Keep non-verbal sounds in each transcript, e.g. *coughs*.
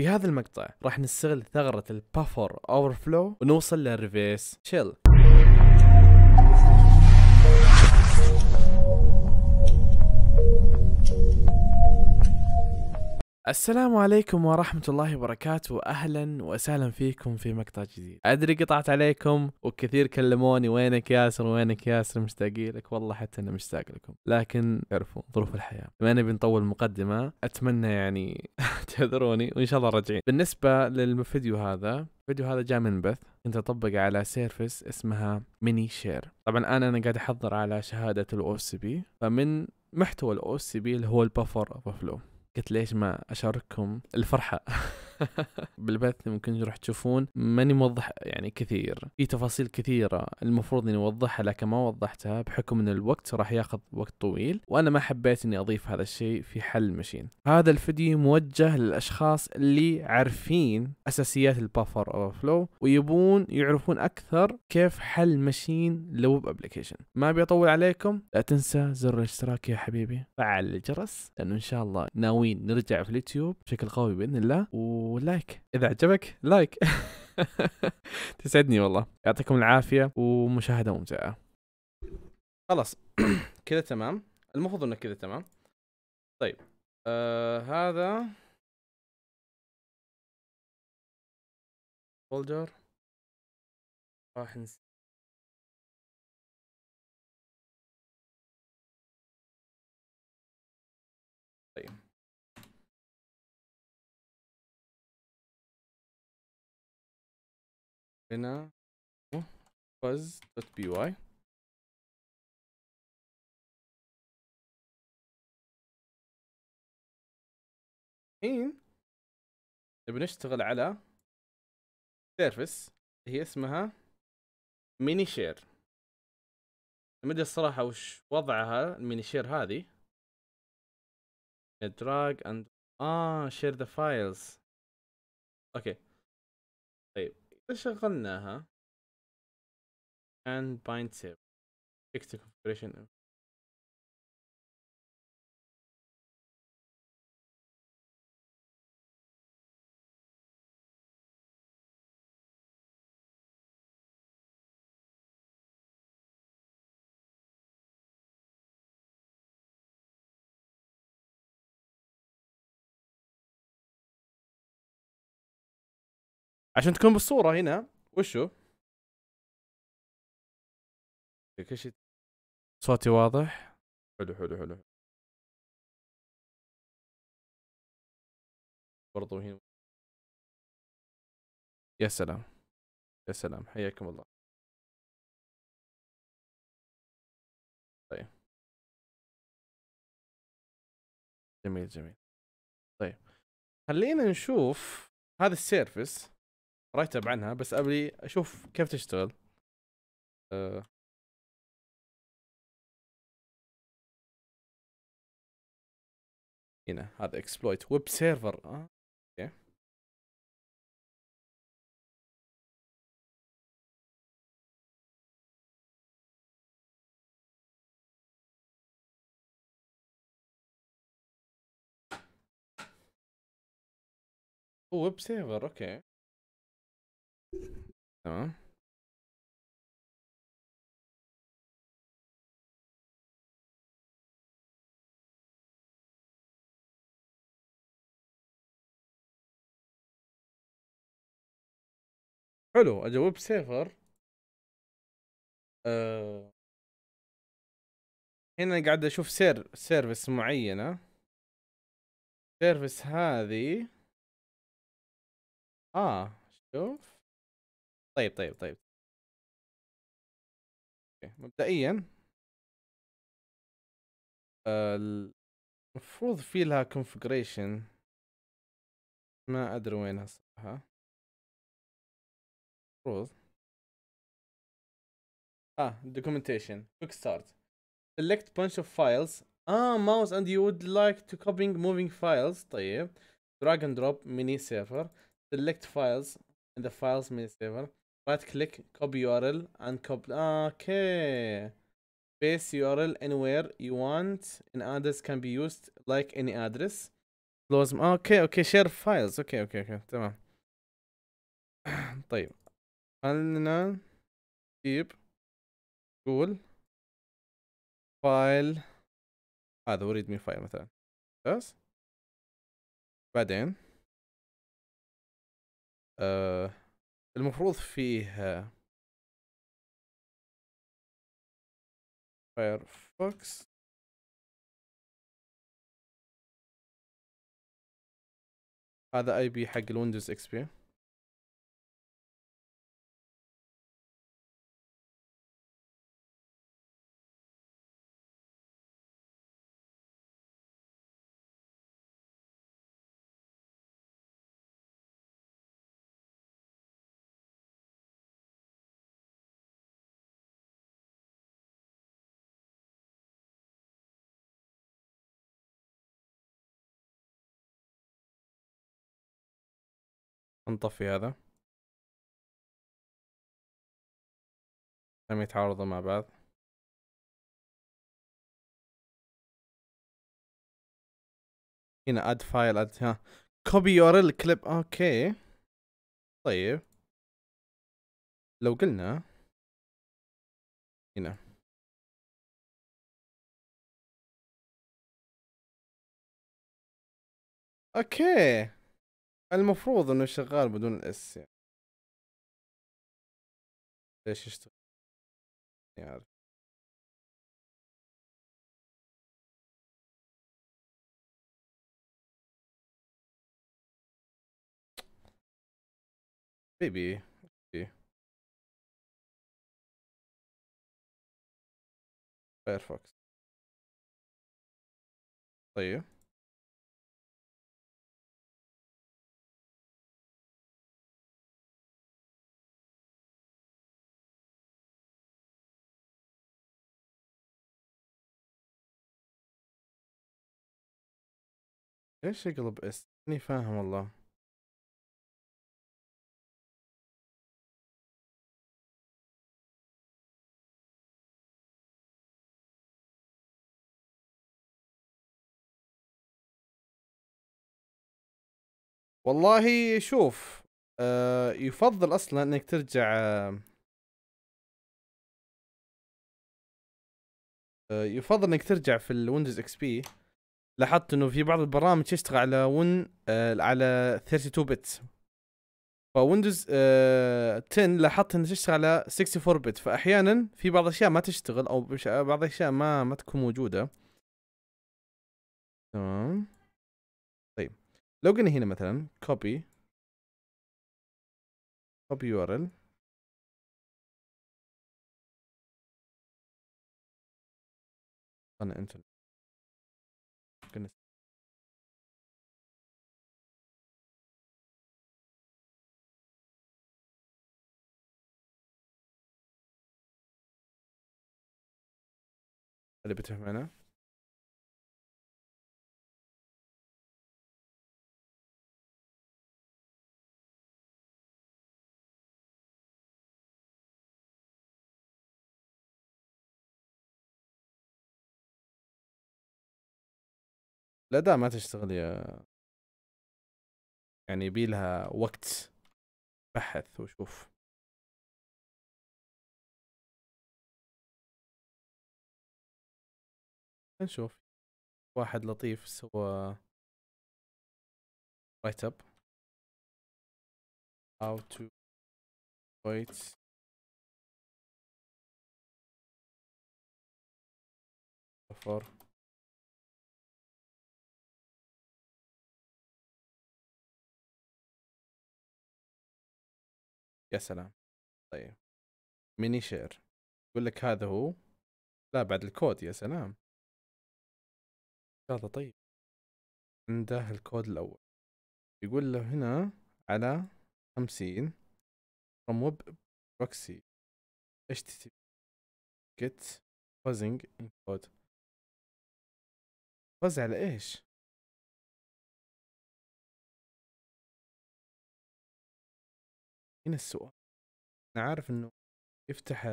في هذا المقطع راح نستغل ثغرة البافر فلو ونوصل للريفيس تشيل السلام عليكم ورحمة الله وبركاته أهلا وسهلا فيكم في مقطع جديد أدري قطعت عليكم وكثير كلموني وينك ياسر وينك ياسر مشتاقين لك والله حتى أنا مشتاق لكم لكن اعرفوا ظروف الحياة بما أني بنطول مقدمة أتمنى يعني *laughs* تعذروني وإن شاء الله راجعين بالنسبة للفيديو هذا الفيديو هذا جاء من بث كنت اطبق على سيرفس اسمها ميني شير طبعا الان انا قاعد احضر على شهاده الاو سي بي فمن محتوى الاو سي بي اللي هو البفر اوفر فلو قلت ليش ما اشارككم الفرحه *laughs* *laughs* بالبث ممكن تروح تشوفون ماني موضح يعني كثير في تفاصيل كثيره المفروض اني اوضحها لكن ما وضحتها بحكم ان الوقت راح ياخذ وقت طويل وانا ما حبيت اني اضيف هذا الشيء في حل المشين هذا الفيديو موجه للاشخاص اللي عارفين اساسيات البافر فلو ويبون يعرفون اكثر كيف حل مشين لو ابلكيشن ما بيطول عليكم لا تنسى زر الاشتراك يا حبيبي فعل الجرس لانه ان شاء الله ناويين نرجع في اليوتيوب بشكل قوي باذن الله و ولايك اذا عجبك لايك *laughs* تسعدني والله يعطيكم العافيه ومشاهده ممتعه خلاص *coughs* كذا تمام المفروض انه كذا تمام طيب آه هذا فولدر راح نسيب هنا fuzz.py الحين نبي نشتغل على اللي هي اسمها ميني شير ما ادري الصراحة وش وضعها الميني شير هذه دراج اند اه شير ذا فايلز اوكي شغلناها and bind save fix the configuration عشان تكون بالصوره هنا وشو إيه، كل شيء صوتي واضح حلو حلو حلو برضو هنا يا سلام يا سلام حياكم الله طيب جميل جميل طيب خلينا نشوف هذا السيرفس رايت اب عنها بس ابي اشوف كيف تشتغل أه هنا هذا اكسبلويت ويب سيرفر اه اوكي ويب oh, سيرفر اوكي تمام حلو اجاوب سيفر أه هنا قاعد اشوف سير سيرفس معينه سيرفس هذه اه شوف طيب طيب طيب مبدئيا المفروض في لها configuration ما ادري وينها صراحة المفروض اه documentation quick start select bunch of files اه mouse and you would like to copy moving files طيب drag and drop mini server select files in the files mini server رايت كليك كوبي يو ار ال اند اوكي paste URL anywhere you want. An address can be used like any address. Close. اوكي اوكي share files. اوكي اوكي اوكي تمام. طيب خلنا نجيب جول فايل هذا وريد مي فايل مثلا بس بعدين آه المفروض فيه فايرفوكس هذا اي بي حق الويندوز اكس بي نطفي هذا لم يتعارضوا مع بعض هنا اد فايل اد ها كوبي يورل كليب اوكي طيب لو قلنا هنا اوكي المفروض انه شغال بدون الاس يعني ليش يشتغل يعني بيبي فايرفوكس طيب ليش يقلب اس؟ اني فاهم والله والله شوف آه يفضل اصلا انك ترجع آه, آه، يفضل انك ترجع في الويندوز اكس بي لاحظت انه في بعض البرامج تشتغل على ون آه، على 32 بت فويندوز 10 آه، لاحظت انه تشتغل على 64 بت فاحيانا في بعض الاشياء ما تشتغل او بعض الاشياء ما ما تكون موجوده تمام طيب لو قلنا هنا مثلا كوبي كوبي يو ار ال انا اللي بتهم لا دا ما تشتغل يا يعني يبي لها وقت بحث وشوف نشوف واحد لطيف سوى رايت اب how to wait for يا سلام طيب ميني شير يقول لك هذا هو لا بعد الكود يا سلام هذا طيب عنده الكود الأول يقول له هنا على 50 from web proxy http get fuzzing encode فز على ايش؟ هنا السؤال انا عارف انه يفتح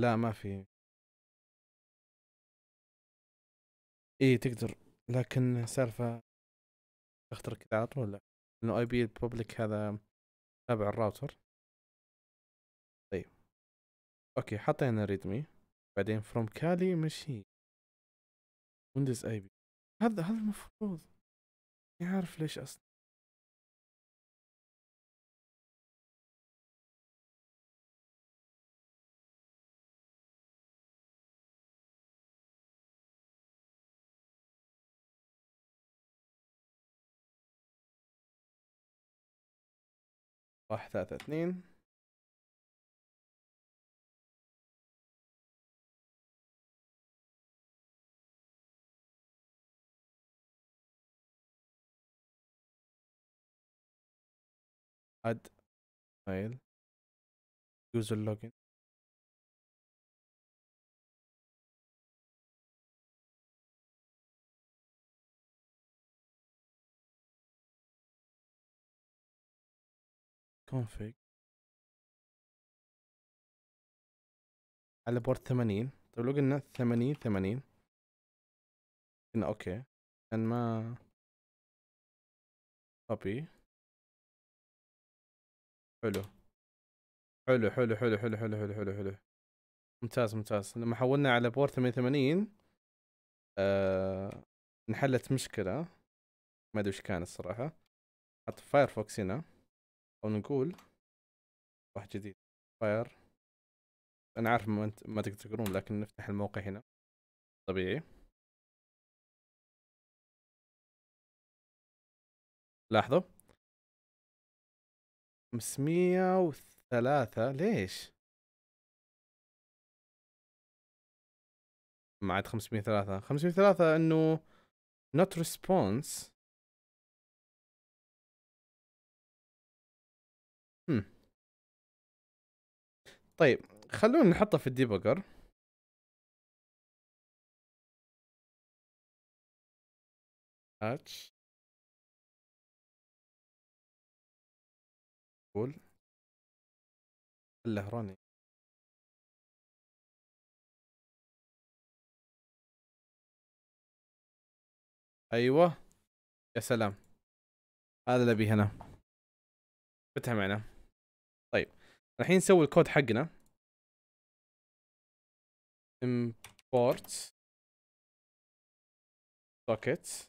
لا ما في اي تقدر لكن سالفة تختار كذا على طول لا انه اي بي الببليك هذا تابع الراوتر طيب اوكي حطينا ريدمي بعدين فروم كالي مشي ويندوز اي بي هذا هذا المفروض ما عارف ليش اصلا واحد ثلاثة اثنين اد فايل يوزر لوجن config على بورت 80 طيب لو قلنا 80 80 قلنا اوكي لان ما كوبي حلو حلو حلو حلو حلو حلو حلو حلو حلو ممتاز ممتاز لما حولنا على بورت 88 آه انحلت مشكلة ما ادري وش كان الصراحة حط فايرفوكس هنا او نقول واحد جديد فاير انا عارف ما, انت ما لكن نفتح الموقع هنا طبيعي لاحظوا 503 ليش؟ ما عاد 503 503 انه not response طيب خلونا نحطه في الديبوجر اتش قول الله راني ايوه يا سلام هذا اللي ابيه هنا فتح معنا رايحين نسوي الكود حقنا import socket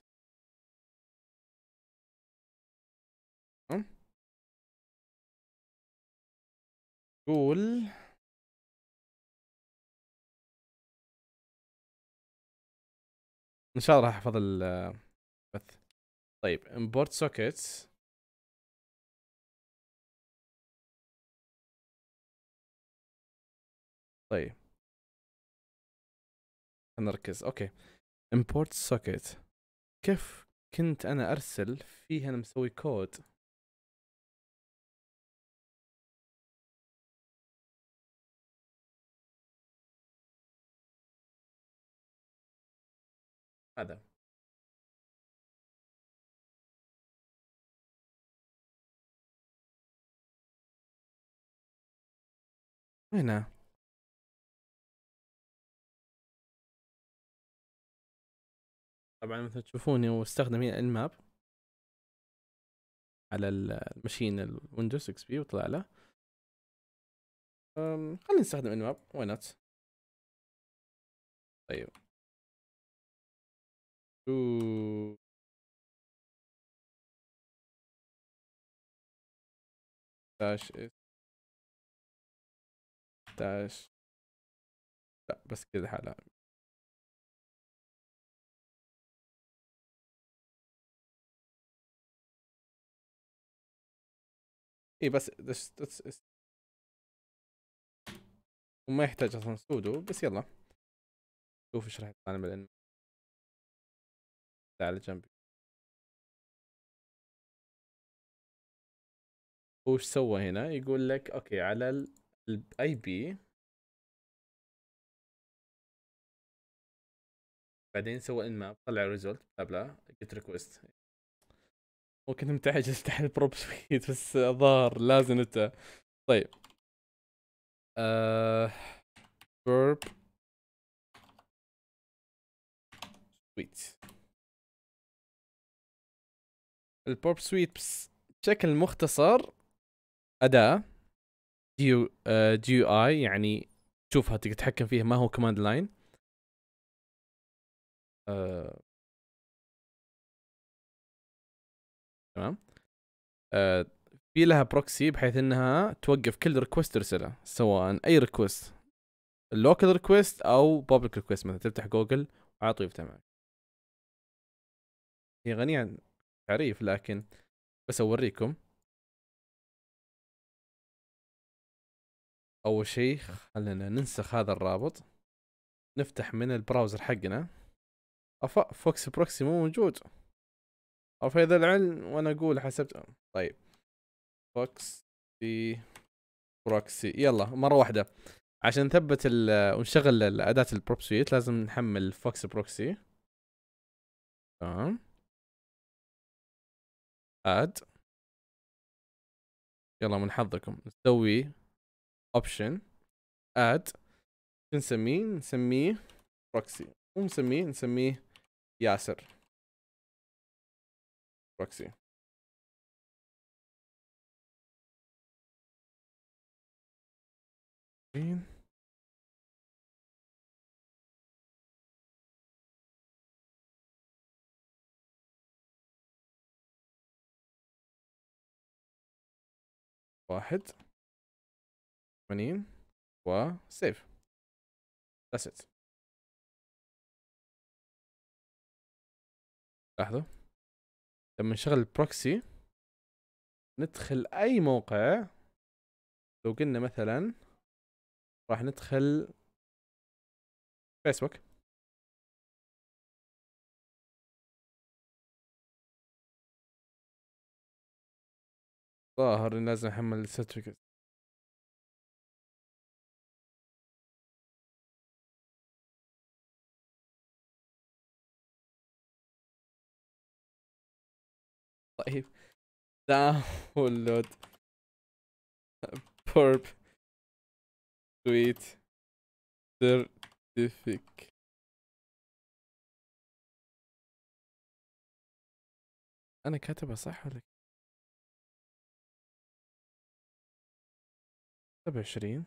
قول ان شاء الله راح احفظ البث طيب import sockets طيب نركز اوكي import socket كيف كنت انا ارسل فيها انا مسوي كود هذا هنا طبعا مثل تشوفوني واستخدم هي يعني الماب على المشين الويندوز اكس بي وطلع له خلينا نستخدم الماب واي نوت طيب شو داش اس داش لا بس كذا حالة اي بس دس دس دس وما يحتاج اصلا سودو بس يلا شوف ايش راح يطلع لنا على جنبي وش سوى هنا يقول لك اوكي على الاي بي بعدين سوى ان ماب طلع ريزولت بلا بلا جيت ريكوست وكنت متعجل *laughs* تحت البروب سويت بس ظاهر لازم انت طيب آه بروب سويت البروب سويت بشكل مختصر أداة جيو آه جيو اي يعني تشوفها تقدر تتحكم فيها ما هو كوماند لاين آه تمام آه، في لها بروكسي بحيث انها توقف كل ريكوست ترسله سواء اي ريكوست اللوكال ريكوست او بابليك ريكوست مثلا تفتح جوجل وعطوا يفتح معك هي غنية عن تعريف لكن بس اوريكم اول شيء خلينا ننسخ هذا الرابط نفتح من البراوزر حقنا فوكس بروكسي مو موجود او في هذا العلم وانا اقول حسب طيب بروكسي بروكسي يلا مره واحده عشان نثبت ونشغل اداه البروب سويت لازم نحمل فوكس بروكسي تمام اد يلا من حظكم نسوي اوبشن اد نسميه نسميه بروكسي ونسميه نسميه ياسر مين واحد ثمانين و سيف That's it لحظة لما نشغل البروكسي ندخل اي موقع لو قلنا مثلا راح ندخل فيسبوك ظاهر لازم احمل السيرتيفيكت طيب داونلود بورب سويت سيرتيفيك انا كاتبها صح ولا كاتبها 20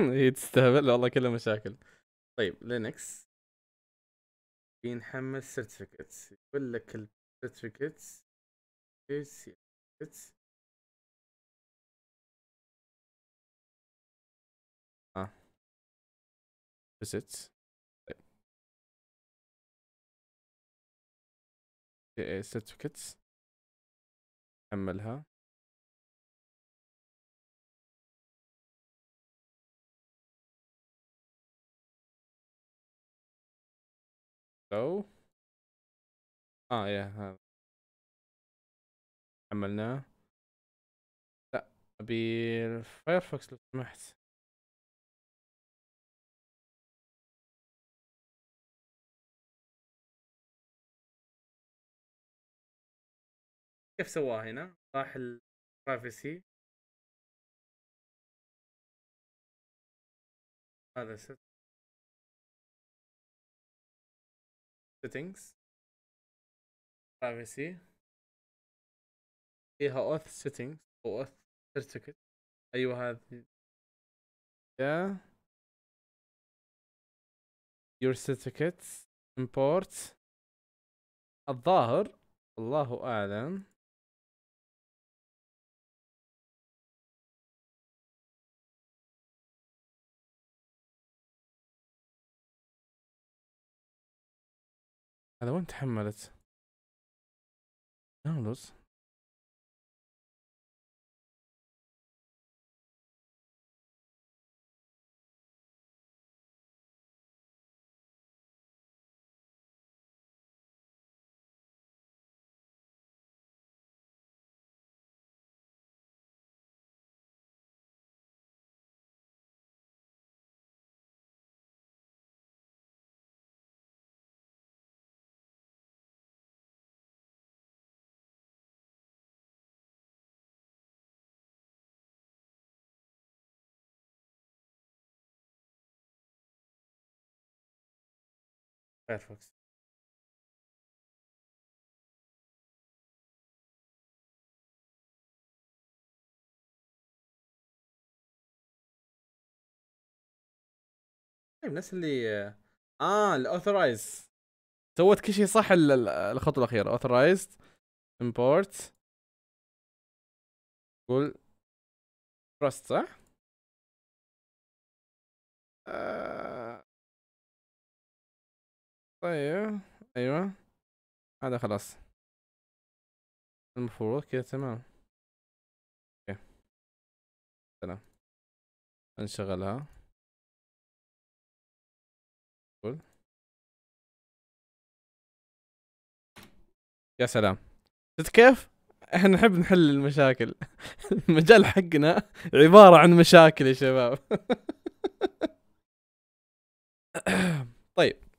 *laughs* هي تستهبل والله كلها مشاكل طيب لينكس بنحمل سيرتيفيكتس يقول لك السيرتيفيكتس سيرتيفيكتس اه فيزيت طيب. سيرتيفيكتس eh, حملها so اه يا هذا عملناه لا ابي الفايرفوكس لو سمحت كيف سواه هنا راح البرايفسي هذا ست settings privacy فيها auth settings او اوث certificate ايوه هذه yeah. your certificates import الظاهر الله اعلم هذا وين تحملت؟ داونلودز فايرفوكس طيب، الناس اللي اه الاوثرايز سوت كل شيء صح الخطوه الاخيره اوثرايز امبورت قول تراست صح؟ آه... طيب ايوه هذا خلاص المفروض كده تمام اوكي سلام انشغلها قول يا سلام شفت كيف؟ احنا نحب نحل المشاكل *laughs* المجال حقنا عبارة عن مشاكل يا شباب *laughs* طيب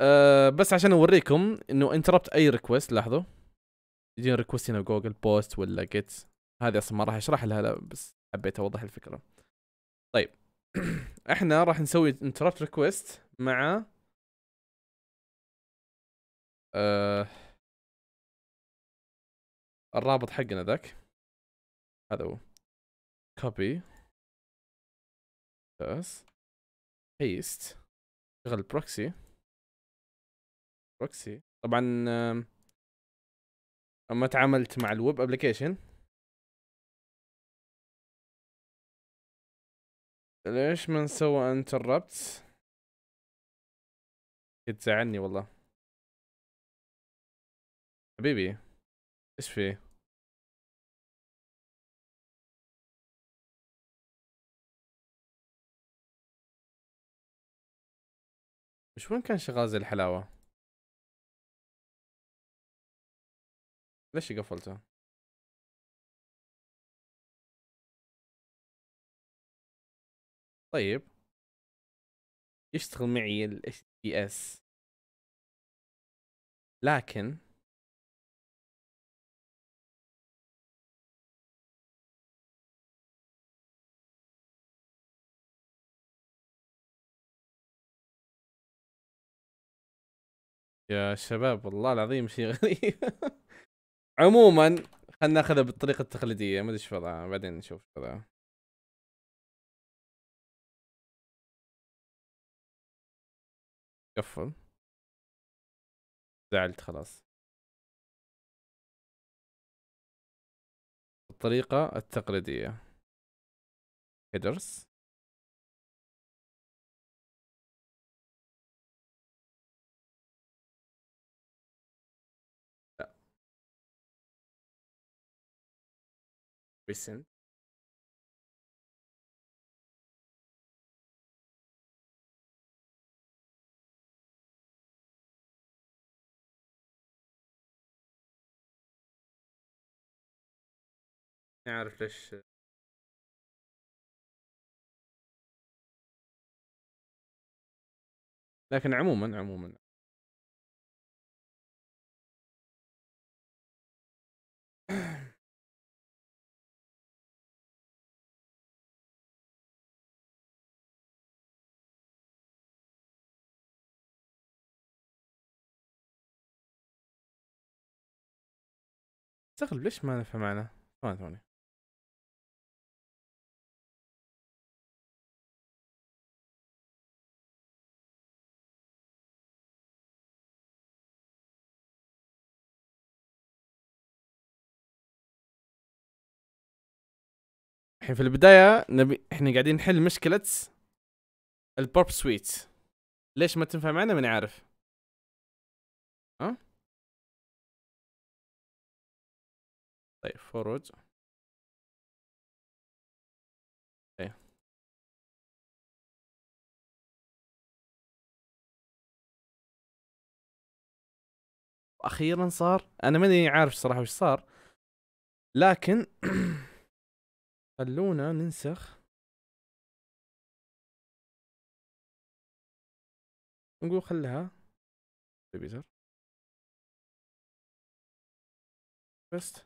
أه بس عشان اوريكم انه انتربت اي ريكوست لاحظوا يجيني ريكوست هنا جوجل بوست ولا جيت هذه اصلا ما راح اشرح لها لا بس حبيت اوضح الفكره طيب *clears throat* احنا راح نسوي انتربت ريكوست مع أه الرابط حقنا ذاك هذا هو كوبي بس بيست شغل بروكسي بروكسي طبعا اما تعاملت مع الويب ابلكيشن ليش ما نسوى انتربت تزعلني والله حبيبي ايش في مش وين كان شغال زي الحلاوه ليش قفلته؟ طيب يشتغل معي ال HTTPS لكن يا شباب والله العظيم شيء غريب *laughs* عموما خلينا ناخذها بالطريقه التقليديه ما ادري ايش وضعها بعدين نشوف وضعها قفل زعلت خلاص الطريقة التقليدية هيدرز recent أعرف ليش لكن عموما عموما استغرب ليش ما نفهم معنا ثواني ثواني الحين في البداية نبي احنا قاعدين نحل مشكلة البوب سويت ليش ما تنفع معنا ماني عارف ها أه؟ طيب فورورد طيب اخيرا صار انا ماني عارف صراحه وش صار لكن *clears throat* خلونا ننسخ نقول خلها بيتر بس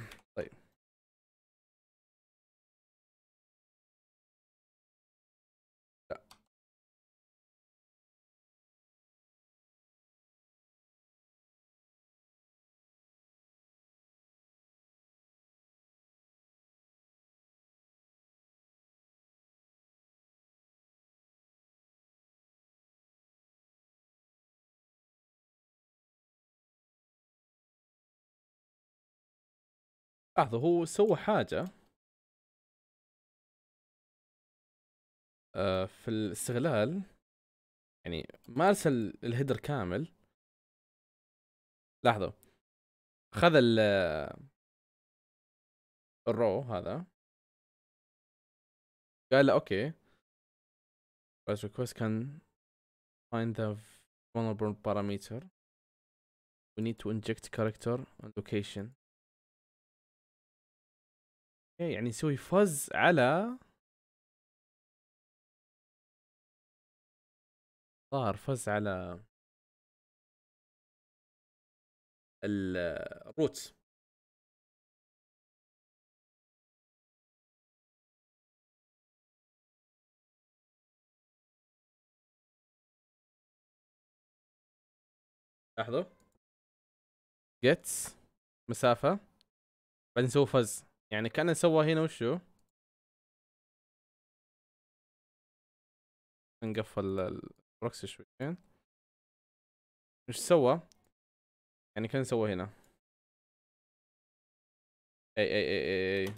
لحظة هو سوى حاجة آه، في الاستغلال يعني ما ارسل الهيدر كامل لحظة خذ ال الرو هذا قال له اوكي بس request can find the vulnerable parameter we need to inject character and location يعني يسوي فز على ظهر فز على الروت لاحظوا جيتس مسافه بعدين نسوي فز يعني كان سوى هنا وشو نقفل البروكسي شويتين وش سوى يعني كان سوى هنا اي اي اي اي, أي.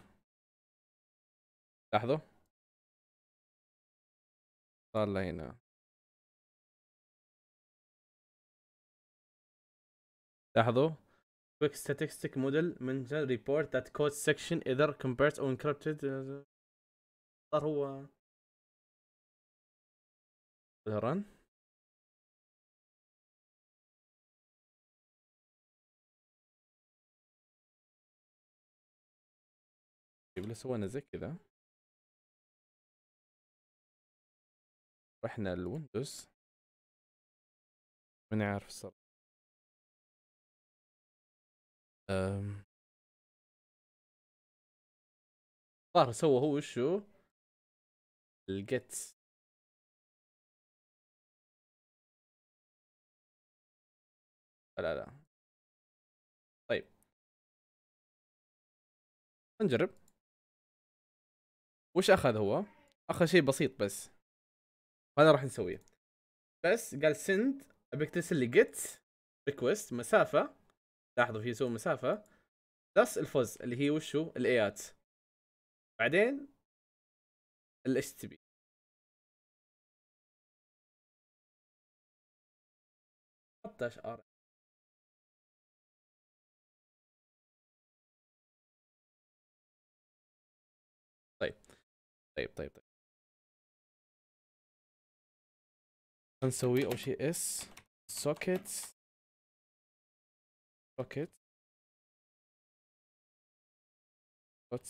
لاحظوا صار له هنا لاحظوا quick statistic model من report that code section either compressed or encrypted صار هو ظهران طيب لو سوينا زي كذا رحنا الويندوز ما نعرف الصراحة الظاهر سوى هو وشو الجيتس لا لا طيب نجرب وش اخذ هو اخذ شيء بسيط بس هذا راح نسويه بس قال سند ابيك ترسل لي جيت ريكوست مسافه لاحظوا في يسوون مسافه بلس الفوز اللي هي وشو الايات بعدين الاتش تي بي حتى ار طيب طيب طيب طيب نسوي او شيء اس سوكيتس buckets. What?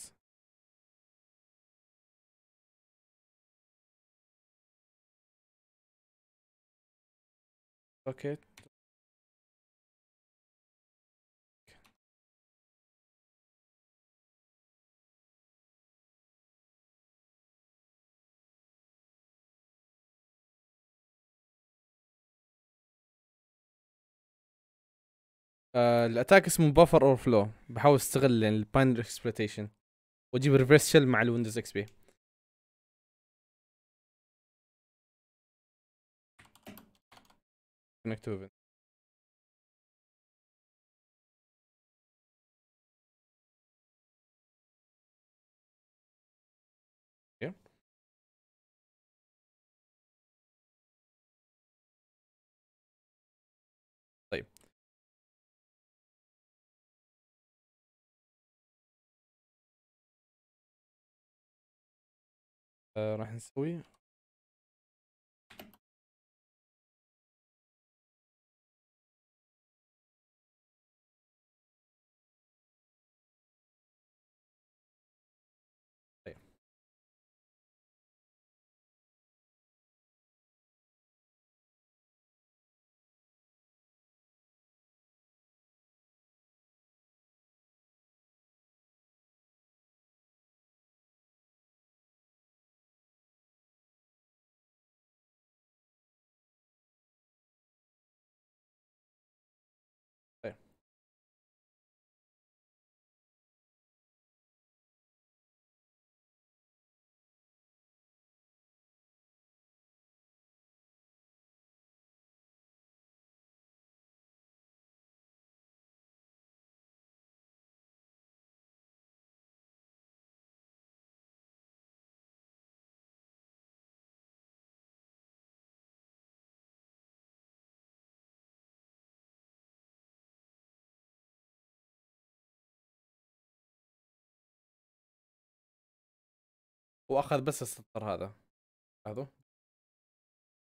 bucket? آه الاتاك اسمه بافر اور فلو بحاول استغل يعني الباينر اكسبلتيشن واجيب ريفرس شيل مع الويندوز اكس بي كونكت آه، راح نسوي واخذ بس السطر هذا لاحظوا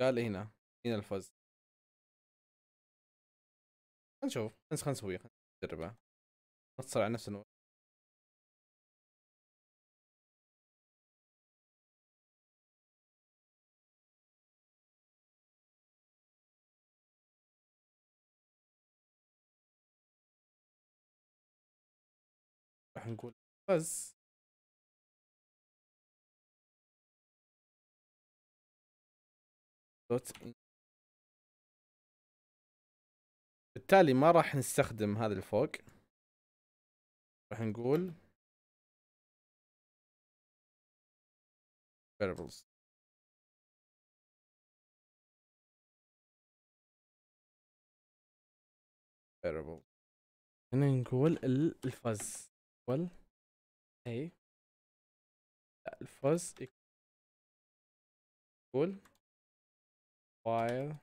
قال إيه هنا هنا الفوز نشوف خلينا نسوي خلينا نجربها نتصل على نفسنا راح نقول بس بالتالي ما راح نستخدم هذا اللي فوق راح نقول variables variables هنا نقول الفز وال اي الفز يقول while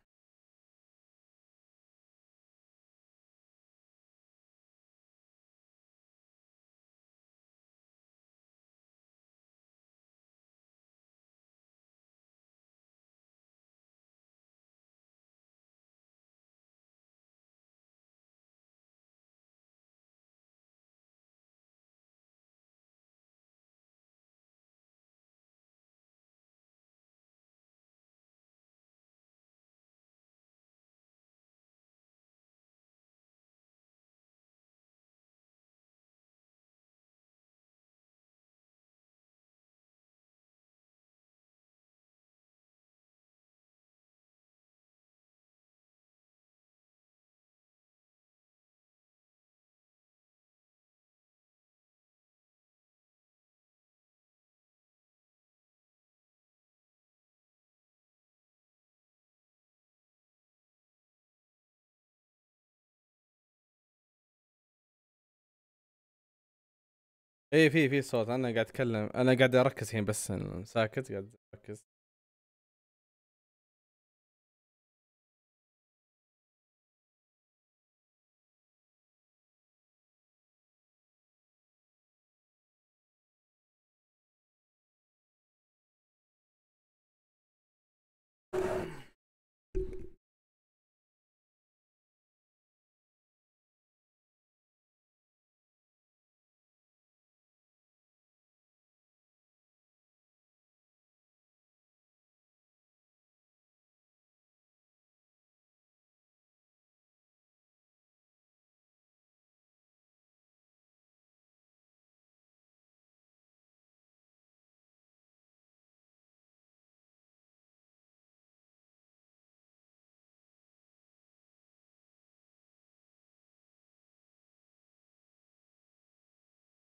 ايه في في صوت انا قاعد اتكلم انا قاعد اركز الحين بس ساكت قاعد اركز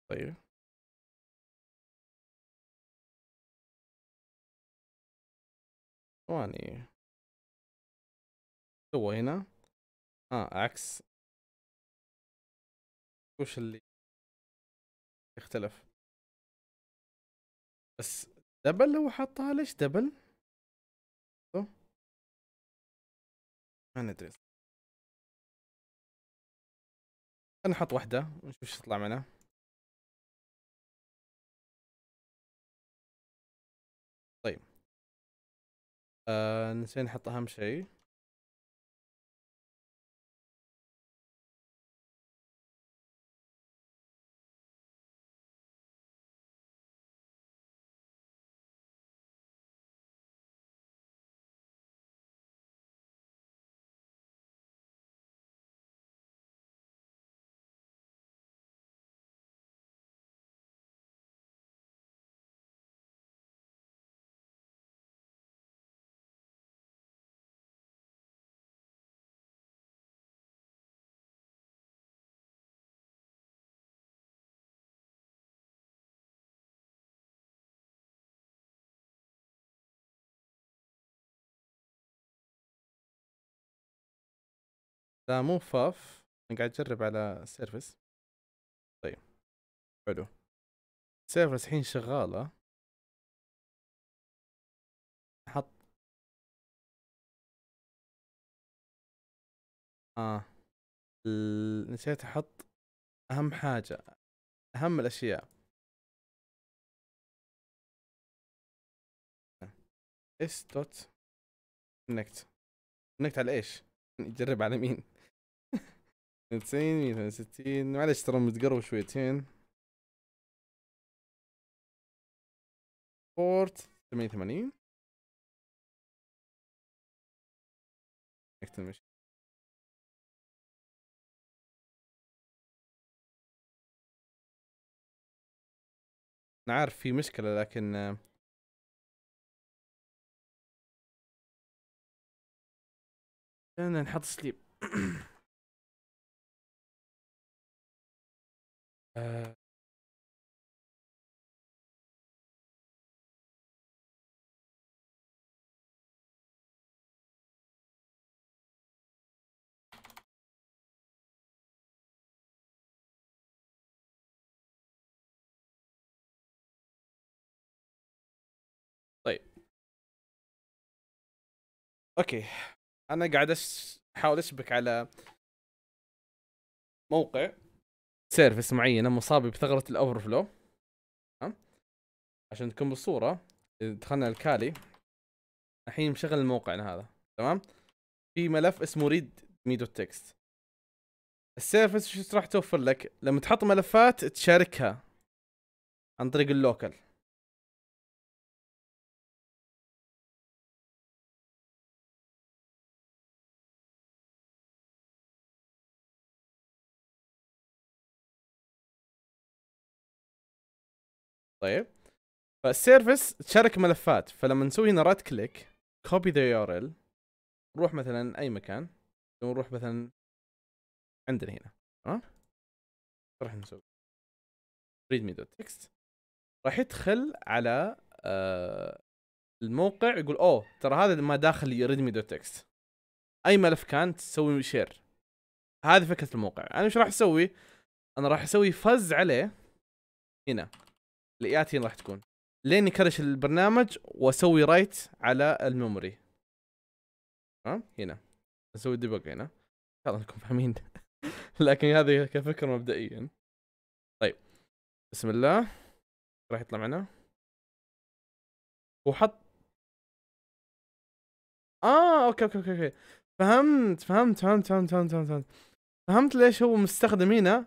طيب ثواني سوى هنا اه عكس وش اللي يختلف بس دبل هو حطها ليش دبل طيب. ما ندري خلينا نحط واحدة ونشوف ايش يطلع معنا آه نسينا نحط اهم شيء لا مو فاف انا قاعد اجرب على سيرفس طيب حلو سيرفس الحين شغاله حط اه ال... نسيت احط اهم حاجه اهم الاشياء اس دوت كونكت كونكت على ايش؟ نجرب على مين؟ 92 168 معلش ترى متقرب شويتين بورت 88 اكتب مش انا عارف في مشكله لكن خلينا نحط سليب *clears throat* آه. طيب اوكي انا قاعد احاول اسبك على موقع سيرفس معينه مصابه بثغره الاوفر فلو عشان تكون بالصوره دخلنا الكالي الحين مشغل الموقع هذا تمام في ملف اسمه ريد مي دوت تكست السيرفس شو راح توفر لك لما تحط ملفات تشاركها عن طريق اللوكل طيب فالسيرفس تشارك ملفات فلما نسوي هنا رايت كليك كوبي ذا يو ار ال نروح مثلا اي مكان نروح مثلا عندنا هنا تمام راح نسوي ريدمي دوت تكست راح يدخل على آه الموقع يقول اوه ترى هذا ما داخل ريدمي دوت تكست اي ملف كان تسوي شير هذه فكره الموقع انا ايش راح اسوي انا راح اسوي فز عليه هنا لقياتين راح تكون لين يكرش البرنامج واسوي رايت على الميموري تمام هنا اسوي ديبج هنا ان شاء الله انكم فاهمين *laughs* لكن هذه كفكره مبدئيا طيب بسم الله راح يطلع معنا وحط اه اوكي اوكي اوكي, أوكي. فهمت فهمت فهمت فهمت فهمت فهمت فهمت, فهمت ليش هو مستخدم هنا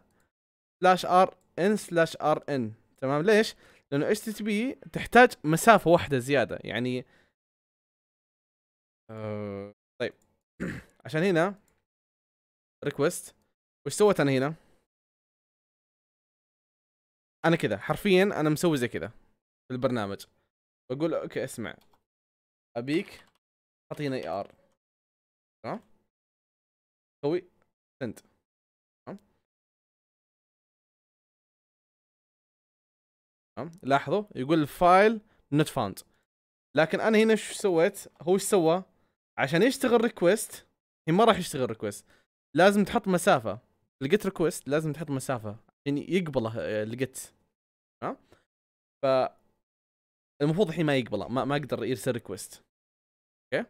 سلاش ار ان سلاش ار ان تمام ليش؟ لانه اتش تي تي بي تحتاج مسافه واحده زياده يعني آه، طيب *clears throat* عشان هنا ريكوست وش سويت انا هنا؟ انا كذا حرفيا انا مسوي زي كذا في البرنامج بقول اوكي اسمع ابيك اعطينا اي ار تمام؟ سوي سنت تمام لاحظوا يقول فايل نوت فاوند لكن انا هنا شو سويت هو ايش سوى عشان يشتغل ريكويست هي ما راح يشتغل ريكويست لازم تحط مسافه لقيت ريكويست لازم تحط مسافه عشان يعني يقبله آه، لقيت ها ف المفروض الحين ما يقبله ما, ما اقدر يرسل ريكويست اوكي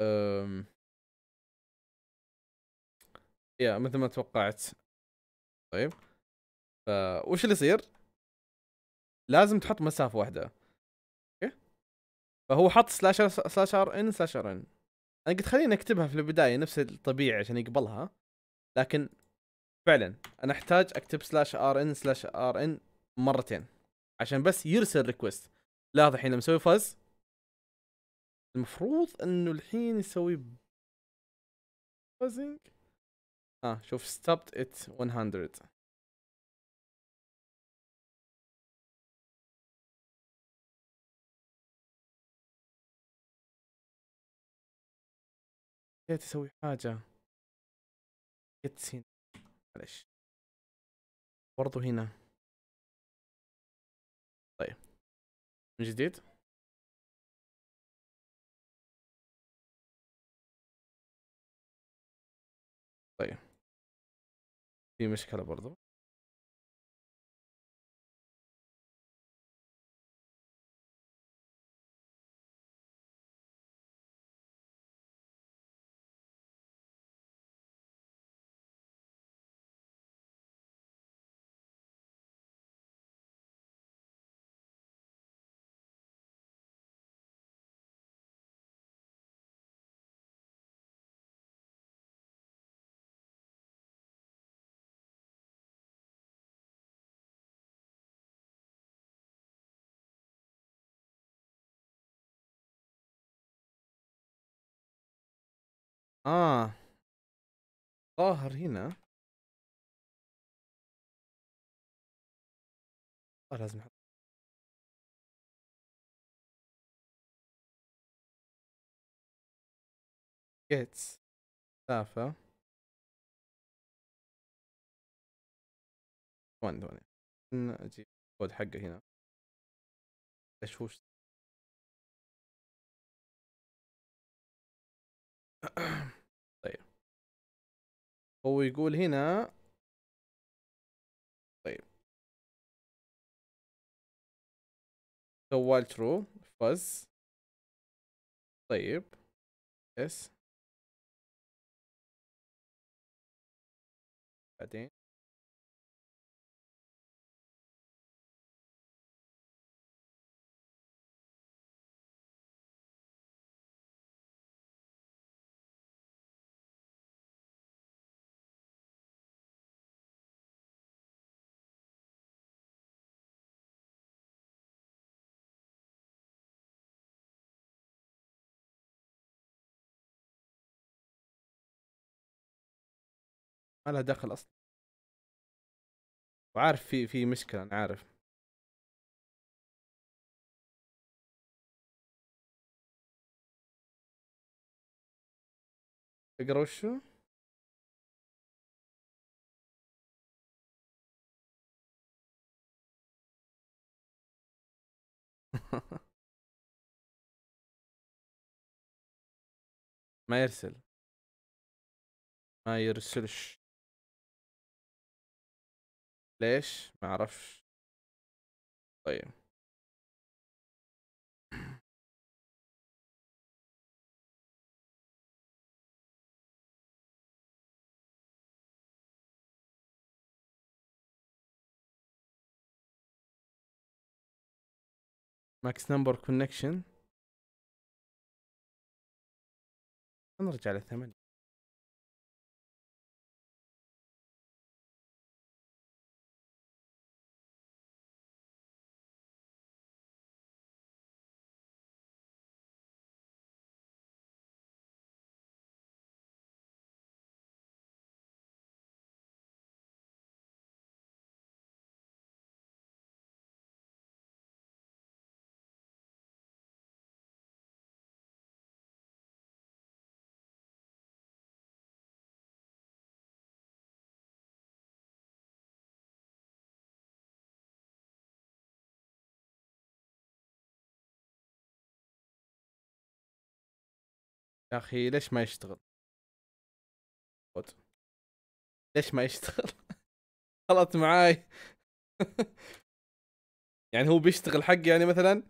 أم... يا مثل ما توقعت طيب فوش اللي يصير؟ لازم تحط مسافه واحده اوكي فهو حط سلاش ار ان ار ان انا قلت خليني اكتبها في البدايه نفس الطبيعي عشان يقبلها لكن فعلا انا احتاج اكتب سلاش ار ان سلاش ار ان مرتين عشان بس يرسل ريكوست لاحظ الحين لما اسوي فاز المفروض انه الحين يسوي فازنج اه شوف stopped at 100 بديت اسوي حاجة جت هنا معلش برضو هنا طيب من جديد في مشكله برضو اه ظاهر هنا آه لازم احط جيتس مسافة ثواني ثواني اجيب الكود حقه هنا ايش هو *clears throat* آه. هو يقول هنا طيب سوال ترو فز طيب اس بعدين ما لها دخل اصلا وعارف في في مشكله انا عارف اقرا وشو *laughs* ما يرسل ما يرسلش ليش ما اعرفش طيب ماكس نمبر كونكشن نرجع للثمانية يا اخي ليش ما يشتغل ليش ما يشتغل غلط *laughs* معاي *laughs* يعني هو بيشتغل حقي يعني مثلا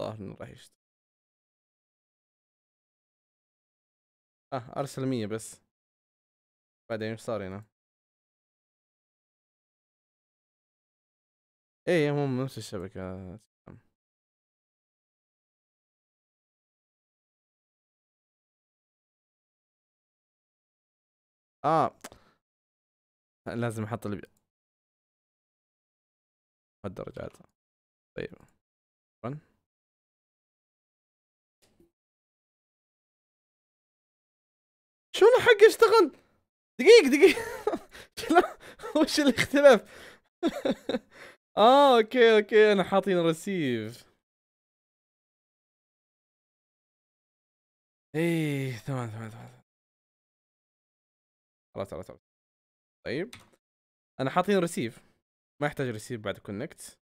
الظاهر انه راح يشتغل اه ارسل مية بس بعدين ايش صار هنا ايه هم نفس الشبكة اه لازم احط اللي الدرجات طيب رن شلون حقي اشتغل دقيق دقيق *laughs* وش الاختلاف *laughs* اه اوكي اوكي انا حاطين رسيف ايه ثمان ثمان ثمان خلاص خلاص خلاص طيب انا حاطين ريسيف ما يحتاج ريسيف بعد كونكت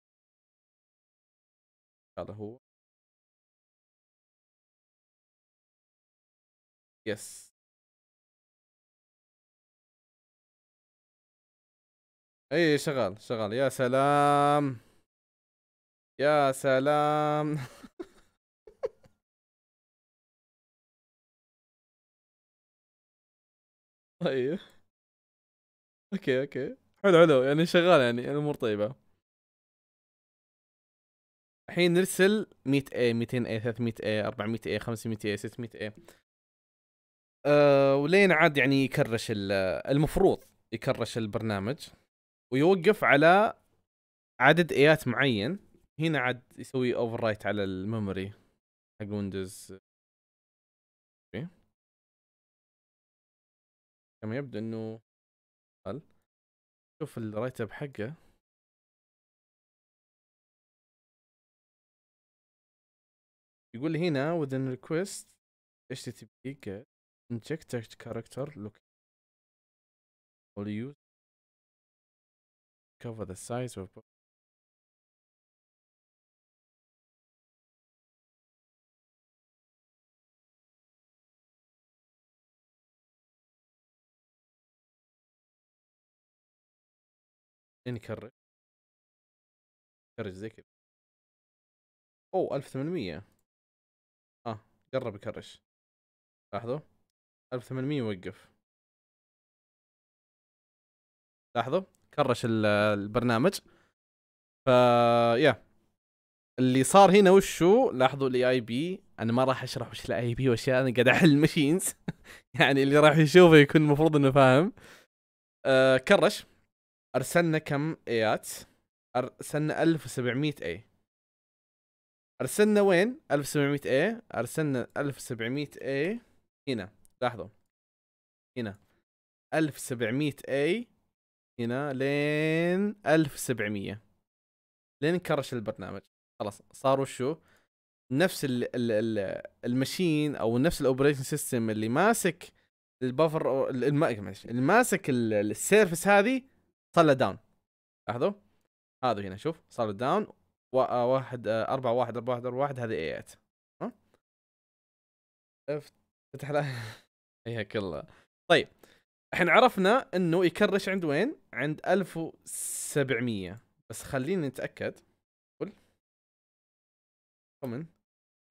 هذا هو يس اي شغال شغال يا سلام يا سلام *laughs* ايوه اوكي اوكي حلو حلو يعني شغال يعني الامور يعني طيبه الحين نرسل 100 اي 200 اي 300 اي 400 اي 500 اي 600 اي أه ولين عاد يعني يكرش المفروض يكرش البرنامج ويوقف على عدد ايات معين هنا عاد يسوي اوفر رايت على الميموري حق ويندوز كما يبدو انه هل شوف الرايت اب حقه يقول لي هنا within request http get inject character look will use cover the size of نكرج كرج زي كذا اوه 1800 اه جرب يكرش لاحظوا 1800 وقف لاحظوا كرش البرنامج ف يا اللي صار هنا وشو لاحظوا الاي اي بي انا ما راح اشرح وش الاي بي واشياء انا قاعد احل ماشينز *laughs* يعني اللي راح يشوفه يكون المفروض انه فاهم آه كرش ارسلنا كم ايات ارسلنا 1700 اي ارسلنا وين 1700 اي ارسلنا 1700 اي هنا لاحظوا هنا 1700 اي هنا لين 1700 لين كرش البرنامج خلاص صار وشو نفس الـ الـ الـ المشين او نفس الاوبريشن سيستم اللي ماسك البفر الماسك السيرفس هذه صار له داون لاحظوا هذا هنا شوف صار له داون آه، واحد آه، أربعة واحد أربعة واحد أربعة واحد هذه ايات فتح له هي كلها طيب احنا عرفنا انه يكرش عند وين؟ عند 1700 بس خليني نتاكد قول كومن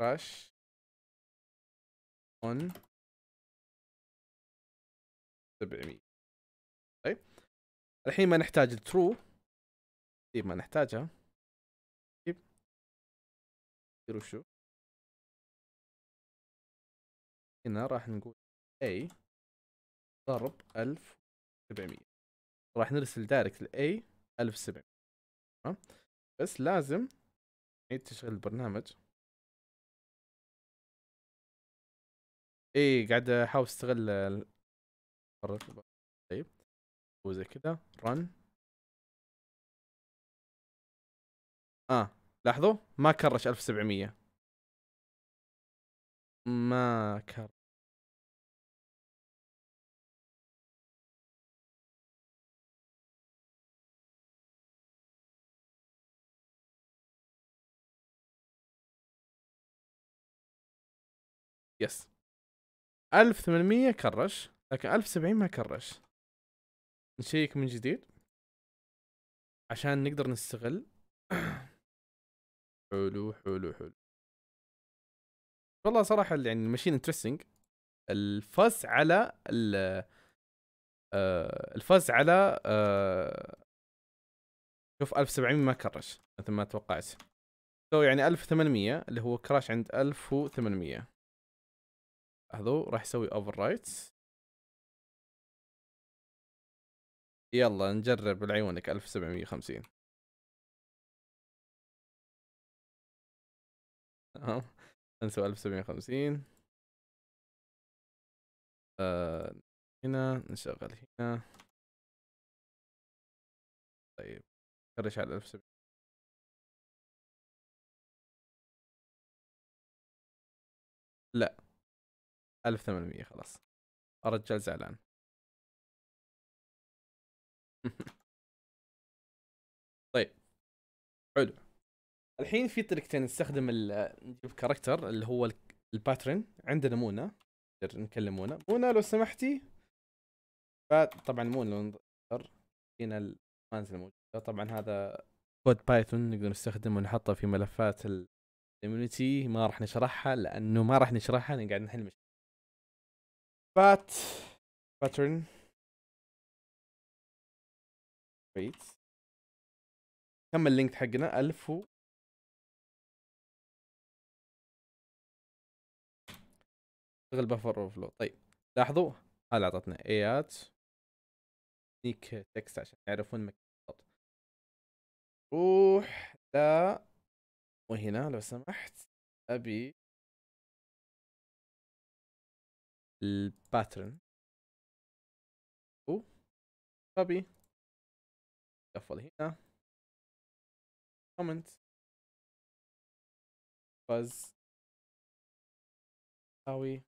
كراش اون 700 الحين ما نحتاج الترو إيه، ما نحتاجها طيب شو هنا راح نقول A ضرب 1700 راح نرسل دايركت ل A 1700 تمام بس لازم نعيد تشغيل البرنامج اي قاعد احاول استغل وزي كذا رن اه لاحظوا ما كرش 1700 ما كر يس 1800 كرش لكن 1070 ما كرش نشيك من جديد عشان نقدر نستغل *coughs* حلو حلو حلو والله صراحة يعني المشين انترستنج الفز على ال آه، الفاز على آه، شوف 1700 ما كرش مثل ما توقعت سو يعني 1800 اللي هو كراش عند 1800 هذو راح يسوي اوفر رايت يلا نجرب لعيونك 1750 تمام نسوي 1750 آه هنا نشغل هنا طيب نرجع على 1700 لا 1800 خلاص الرجال زعلان *laughs* طيب حلو الحين في طريقتين نستخدم نجيب كاركتر اللي هو الباترن عندنا مونا نقدر نكلم مونا مونا لو سمحتي طبعا مونا لو نظهر هنا الكوماندز الموجوده طبعا هذا كود بايثون نقدر نستخدمه ونحطه في ملفات الكوميونتي ما راح نشرحها لانه ما راح نشرحها نقعد نحل مشكله بات باترن كويس كم اللينك حقنا 1000 و اشتغل بفر اوفرلو طيب لاحظوا هلا اعطتنا ايات نيك تكست عشان يعرفون مكان بالضبط روح لا وهنا لو سمحت ابي الباترن او ابي قفل هنا كومنت فاز تساوي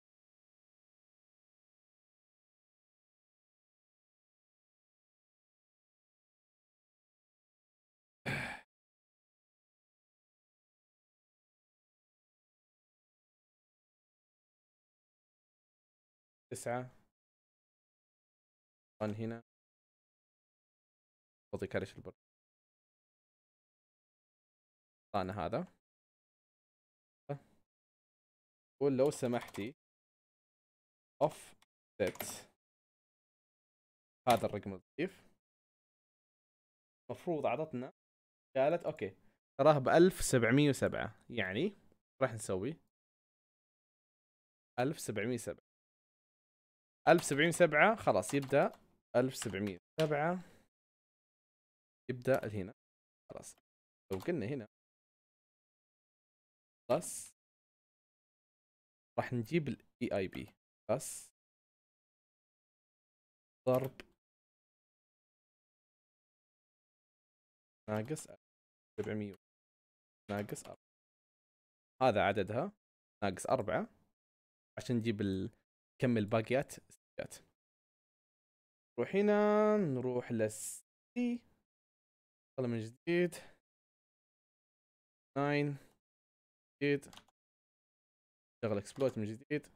تسعة هنا قصدي كرش البرج انا هذا قول لو سمحتي اوف ديت هذا الرقم الضعيف المفروض اعطتنا قالت اوكي تراه ب 1707 يعني راح نسوي 1707 1707 خلاص يبدا 1707 يبدا هنا خلاص لو قلنا هنا بلس راح نجيب الاي اي بي بلس ضرب ناقص 700 ناقص 4 هذا عددها ناقص 4 عشان نجيب كم الباقيات روح نروح هنا نروح للسي من جديد 9 جديد شغل اكسبلوت من جديد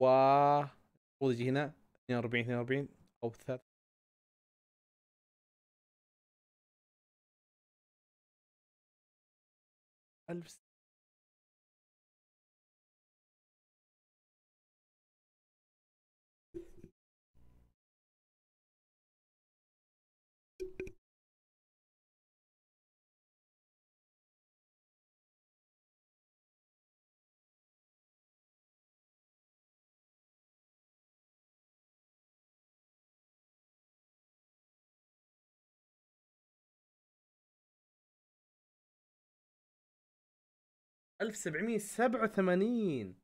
و المفروض يجي هنا 42 42 او 3 1000 1787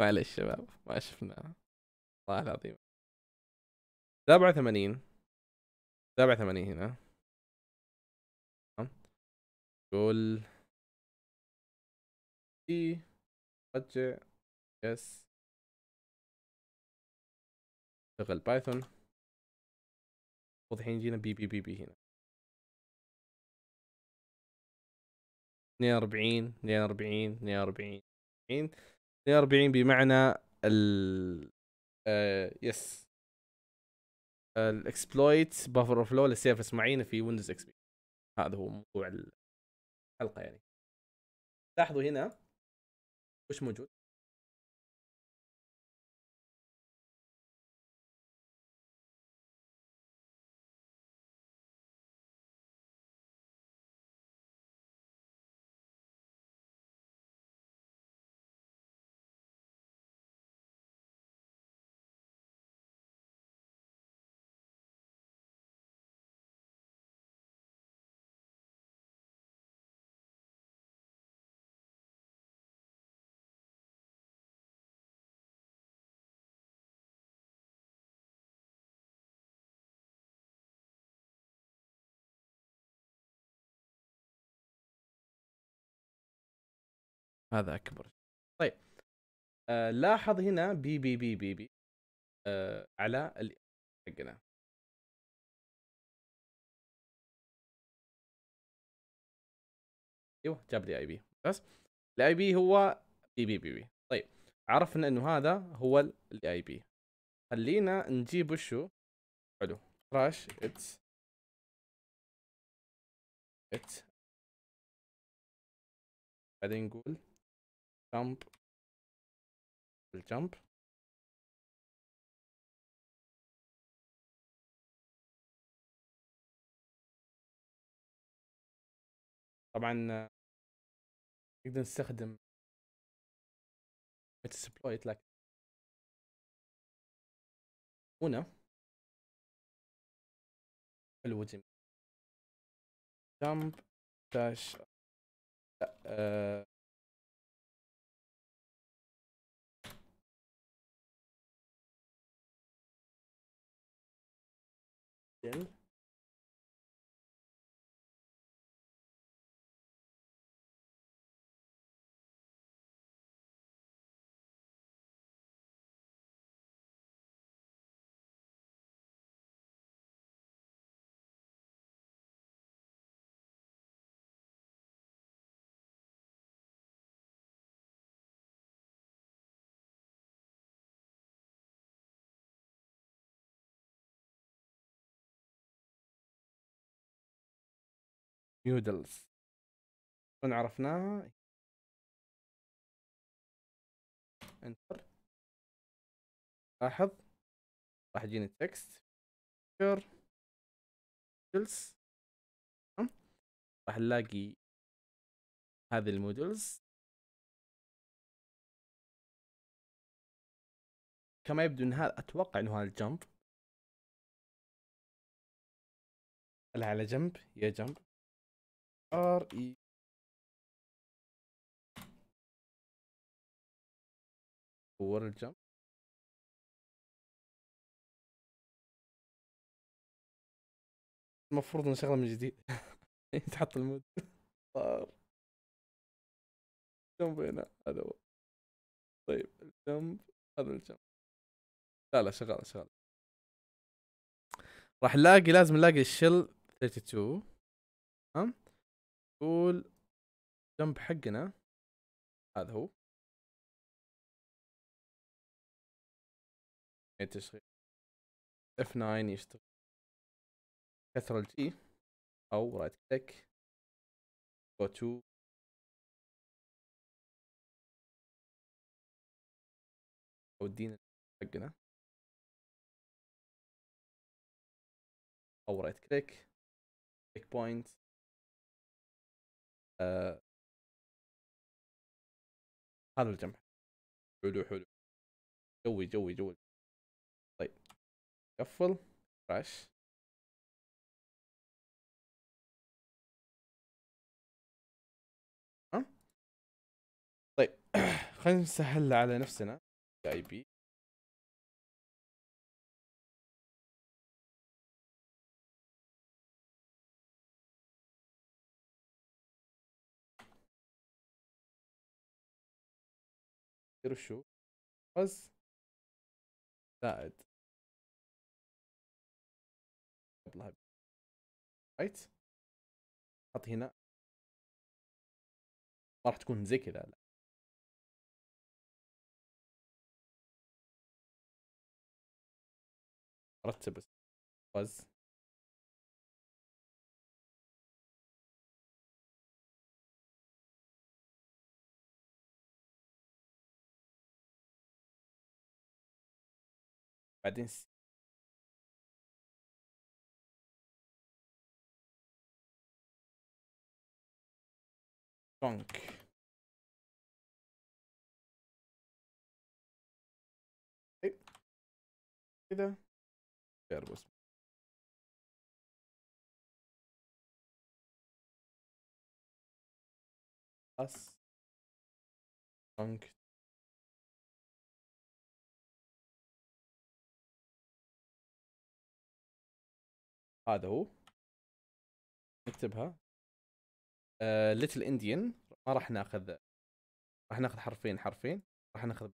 معلش شباب ما شفناها والله العظيم 87 87 هنا قول اي رجع يس شغل بايثون واضح جينا بي بي بي بي هنا 42 42 42 42 بمعنى ال آه يس الاكسبلويت بافر لو لسيرفس معينه في ويندوز اكس بي هذا هو موضوع الحلقه يعني لاحظوا هنا وش موجود هذا اكبر طيب آه لاحظ هنا بي بي بي بي بي آه على حقنا ايوه جاب لي اي بي بس الاي بي هو بي بي بي بي طيب عرفنا انه هذا هو الاي بي خلينا نجيب وشو حلو crash اتس ات بعدين نقول جمب الجمب طبعا نقدر نستخدم exploit لك هنا حلو جميل جمب داش لا آه، still نيودلز شلون عرفناها انتر لاحظ راح يجيني تكست فيتشر نودلز راح نلاقي هذه المودلز كما يبدو ان هذا اتوقع انه هذا الجمب على جنب يا جنب ار اي صور الجم المفروض نشغله من جديد *laughs* تحط المود صار الجنب هنا هذا هو طيب الجنب هذا الجنب لا لا شغال شغال راح نلاقي لازم نلاقي الشل 32 تمام قول جنب حقنا هذا هو تشغيل F9 يشتغل كثرة G او رايت كليك go to ودينا حقنا او رايت كليك تشيك بوينت آه هذا الجمع حلو حلو جوي جوي جوي طيب قفل كراش طيب *coughs* خلينا نسهل على نفسنا اي بي تدري شو بس زائد قبلها رايت حط هنا ما راح تكون زي كذا لا رتب بس I didn't see. Funk. Hey. Hey there. Yeah, was us. Funk هذا هو نكتبها ليتل آه، انديان ما راح ناخذ راح ناخذ حرفين حرفين راح ناخذ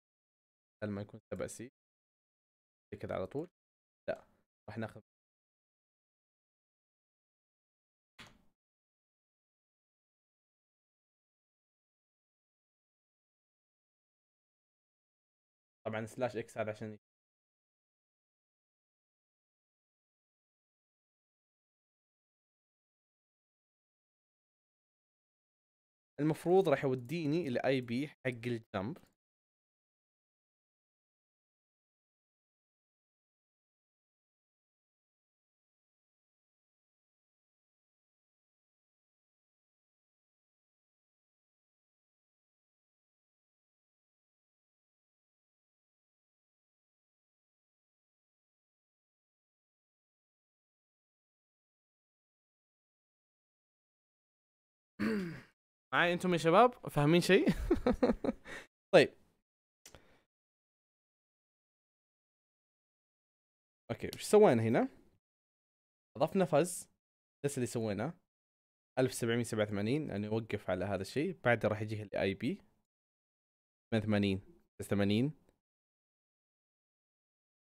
بدل ما يكون تبع سي كذا على طول لا راح ناخذ طبعا سلاش اكس هذا عشان المفروض راح يوديني الاي بي حق الجمب معاي انتم يا شباب فاهمين شيء *laughs* طيب اوكي وش سوينا هنا اضفنا فز بس اللي سويناه 1787 يعني وقف على هذا الشيء بعدها راح يجيه الاي بي 80 89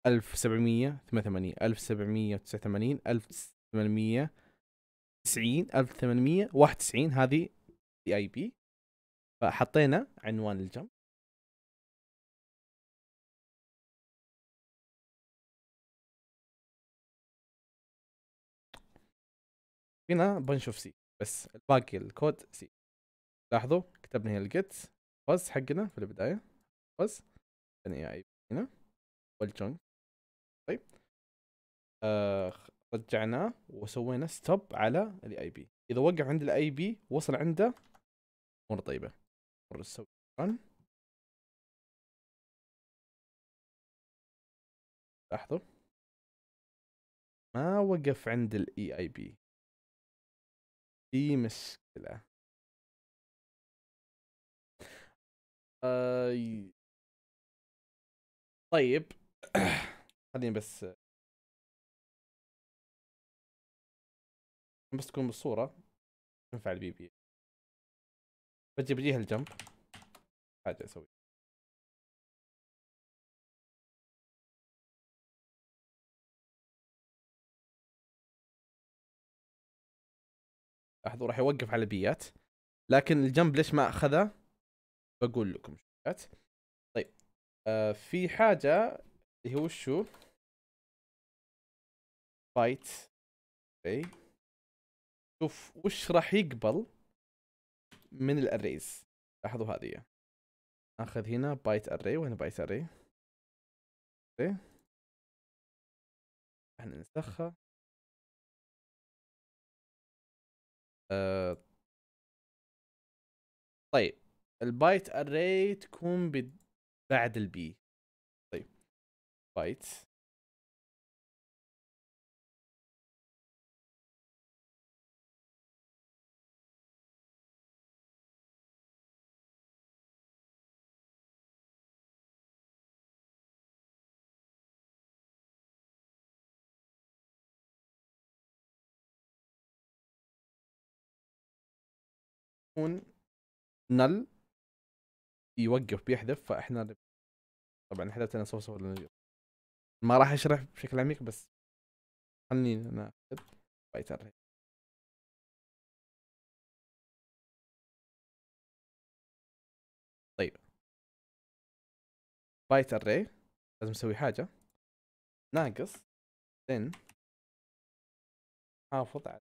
1788 1789 1890 1891 هذه تي اي بي فحطينا عنوان الجمب هنا بنشوف سي بس الباقي الكود سي لاحظوا كتبنا هنا الجيت فز حقنا في البدايه فز ثاني اي هنا والجون طيب آه رجعناه وسوينا ستوب على الاي بي اذا وقف عند الاي بي وصل عنده امور طيبه امور السوي لاحظوا ما وقف عند الاي اي بي دي مشكله اي طيب *clears throat* خليني بس بس تكون بالصوره تنفع البي بي بدي بديها الجنب حاجه اسوي لاحظوا راح يوقف على بيات لكن الجنب ليش ما اخذه بقول لكم طيب آه في حاجه اللي هو شو فايت اوكي شوف وش راح يقبل من الاريز لاحظوا هذه اخذ هنا بايت اري وهنا بايت اري احنا ننسخها أه طيب البايت اري تكون بعد البي طيب بايت يكون نل يوقف بيحذف فاحنا طبعا حذفت انا صفر صفر ما راح اشرح بشكل عميق بس خليني انا فايتر طيب بايت اري لازم نسوي حاجه ناقص then حافظ على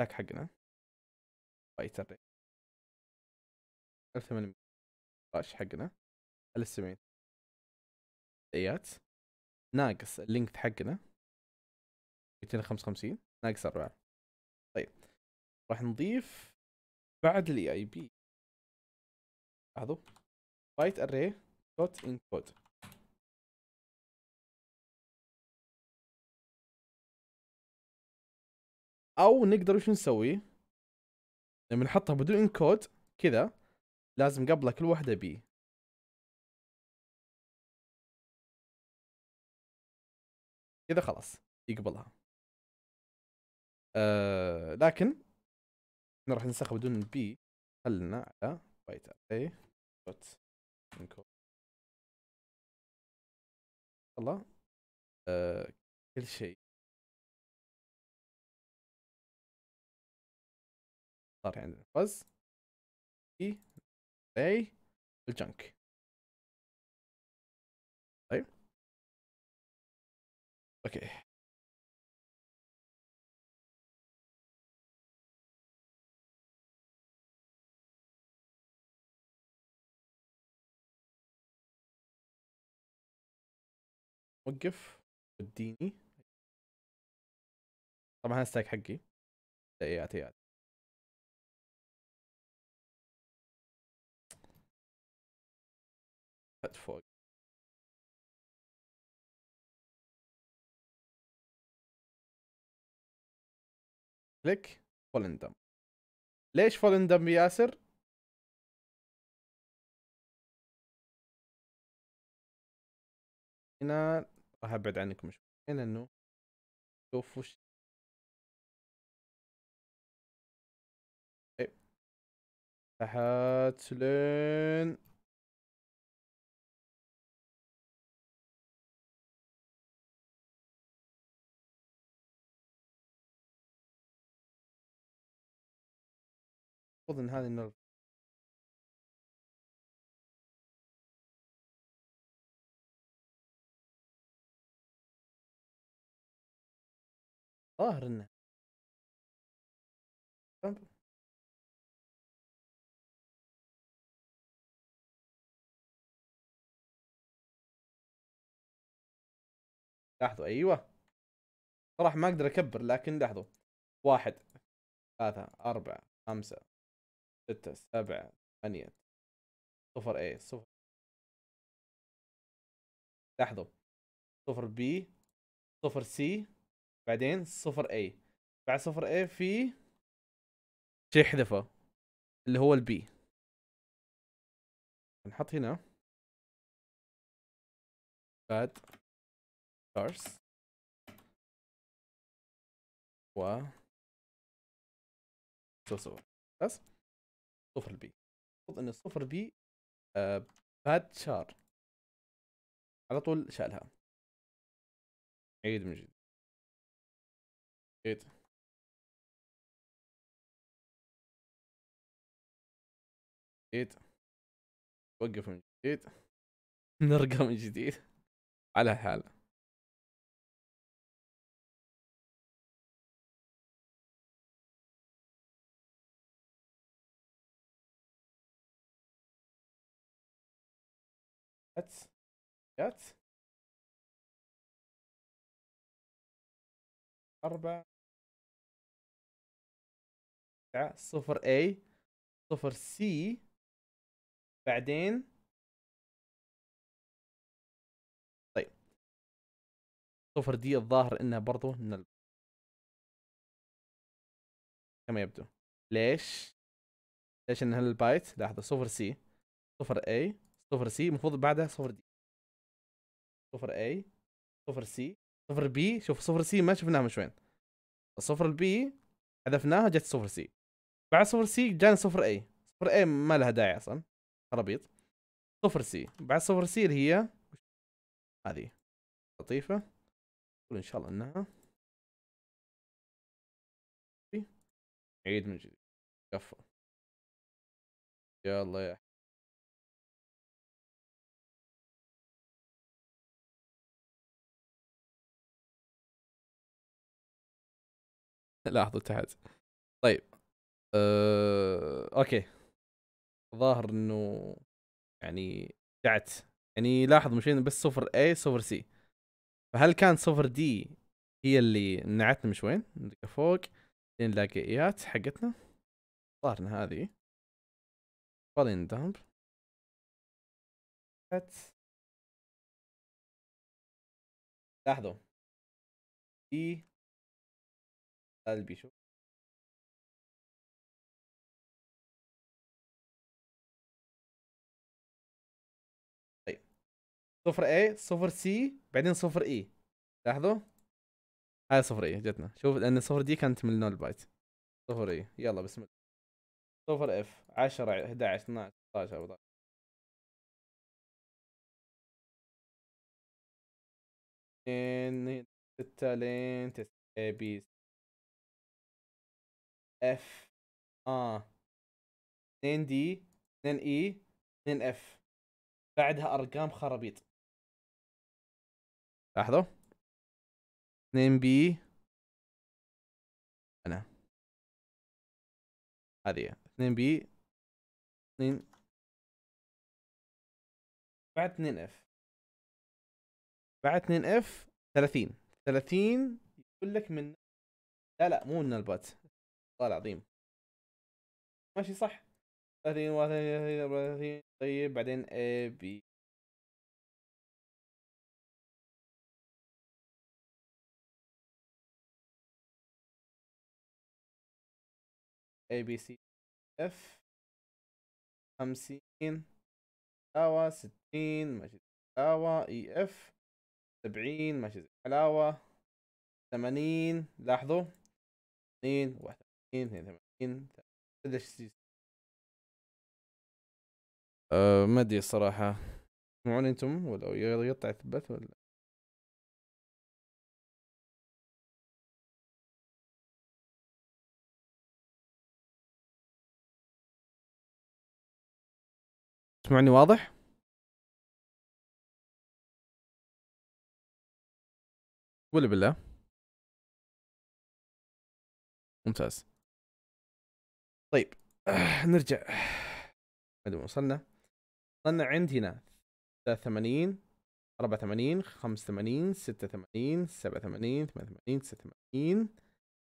ذاك حقنا فايتر ريت 1800 حقنا على ايات ناقص اللينك حقنا 255 ناقص 4 طيب راح نضيف بعد الاي اي بي لاحظوا بايت اري دوت انكود او نقدر وش نسوي لما نحطها بدون انكود كذا لازم قبلها كل واحدة بي كذا خلاص يقبلها أه لكن احنا راح ننسخها بدون بي خلنا على بايت اي دوت انكود الله أه كل شيء صار عندنا الفز اي اي الجنك طيب اوكي وقف وديني طبعا هذا حقي تيات تيات فوق كليك فولندم ليش فولندم ياسر؟ هنا راح ابعد عنكم شوي انه شوف وش تحت إيه. لين ان هذه النار ظاهر انه لاحظوا ايوه صراحة ما اقدر اكبر لكن لاحظوا واحد ثلاثة أربعة خمسة ستة سبعة ثمانية صفر A إيه؟ صفر لاحظوا صفر B صفر C بعدين صفر A إيه؟ بعد صفر A إيه في شيء حذفه اللي هو البي نحط هنا بعد stars و صفر بس صفر بي المفروض ان الصفر بي باد شار على طول شالها عيد من جديد عيد عيد وقف من جديد *laughs* نرقى من جديد على حال That's that's أربعة صفر A صفر C بعدين طيب صفر D الظاهر إنه برضو من ال... كما يبدو ليش؟ ليش إن هالبايت لحظة صفر C صفر A صفر سي المفروض بعدها صفر دي صفر اي صفر سي صفر بي شوف صفر سي ما شفناه من شوين صفر البي حذفناها جت صفر سي بعد صفر سي جانا صفر اي صفر اي ما لها داعي اصلا خرابيط صفر سي بعد صفر سي اللي هي هذه لطيفة قول ان شاء الله انها عيد من جديد كفو يلا يا *laughs* لاحظوا تحت طيب أه... اوكي ظاهر انه يعني قعدت يعني لاحظ مشينا بس صفر اي صفر سي فهل كان صفر دي هي اللي نعتنا مش وين نلقى فوق نلاقي ايات حقتنا ظهرنا هذه فالين دامب لاحظوا دي e قلبي شوف طيب صفر اي صفر سي بعدين صفر اي e. لاحظوا هاي صفر اي e جتنا شوف لان صفر دي كانت من النول بايت صفر اي e. يلا بسم الله صفر اف 10 11 12 13 14 لين 6 لين تسعة بي اف اه 2 دي 2 اي 2 اف بعدها ارقام خرابيط لاحظوا 2 بي انا هذه 2 بي 2 بعد 2 اف بعد 2 اف 30 30 يقول لك من لا لا مو من البات والله العظيم ماشي صح 30 و 30 طيب بعدين A B A B C F خمسين حلاوة ستين ماشي حلاوة اي e, اف سبعين ماشي حلاوة ثمانين لاحظوا اثنين واحد اثنين ثمانين 82 82 أه ما ادري الصراحة تسمعوني انتم ولا يقطع الثبات ولا تسمعني واضح؟ قولي بالله؟ ممتاز آه نرجع ما وصلنا وصلنا عند هنا 83 84 85 86 87 88 89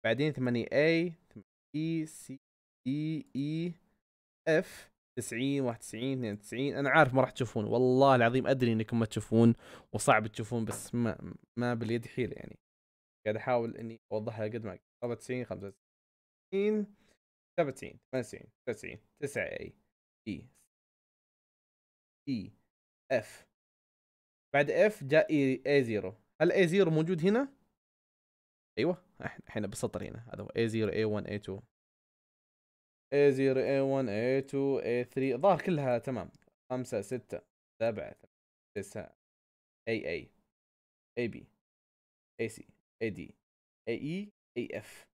بعدين 8 A 8 E C D E F 90 91 92 انا عارف ما راح تشوفون والله العظيم ادري انكم ما تشوفون وصعب تشوفون بس ما ما باليد حيل يعني قاعد احاول اني اوضحها قد ما 94 95 97 98 99 9 اي اي اي اف بعد اف جاء اي اي زيرو هل اي زيرو موجود هنا؟ ايوه احنا بالسطر هنا هذا هو اي زيرو اي 1 اي 2 اي 0 اي 1 اي 2 اي 3 الظاهر كلها تمام 5 6 7 9 اي اي اي بي اي سي اي دي اي اي اي اف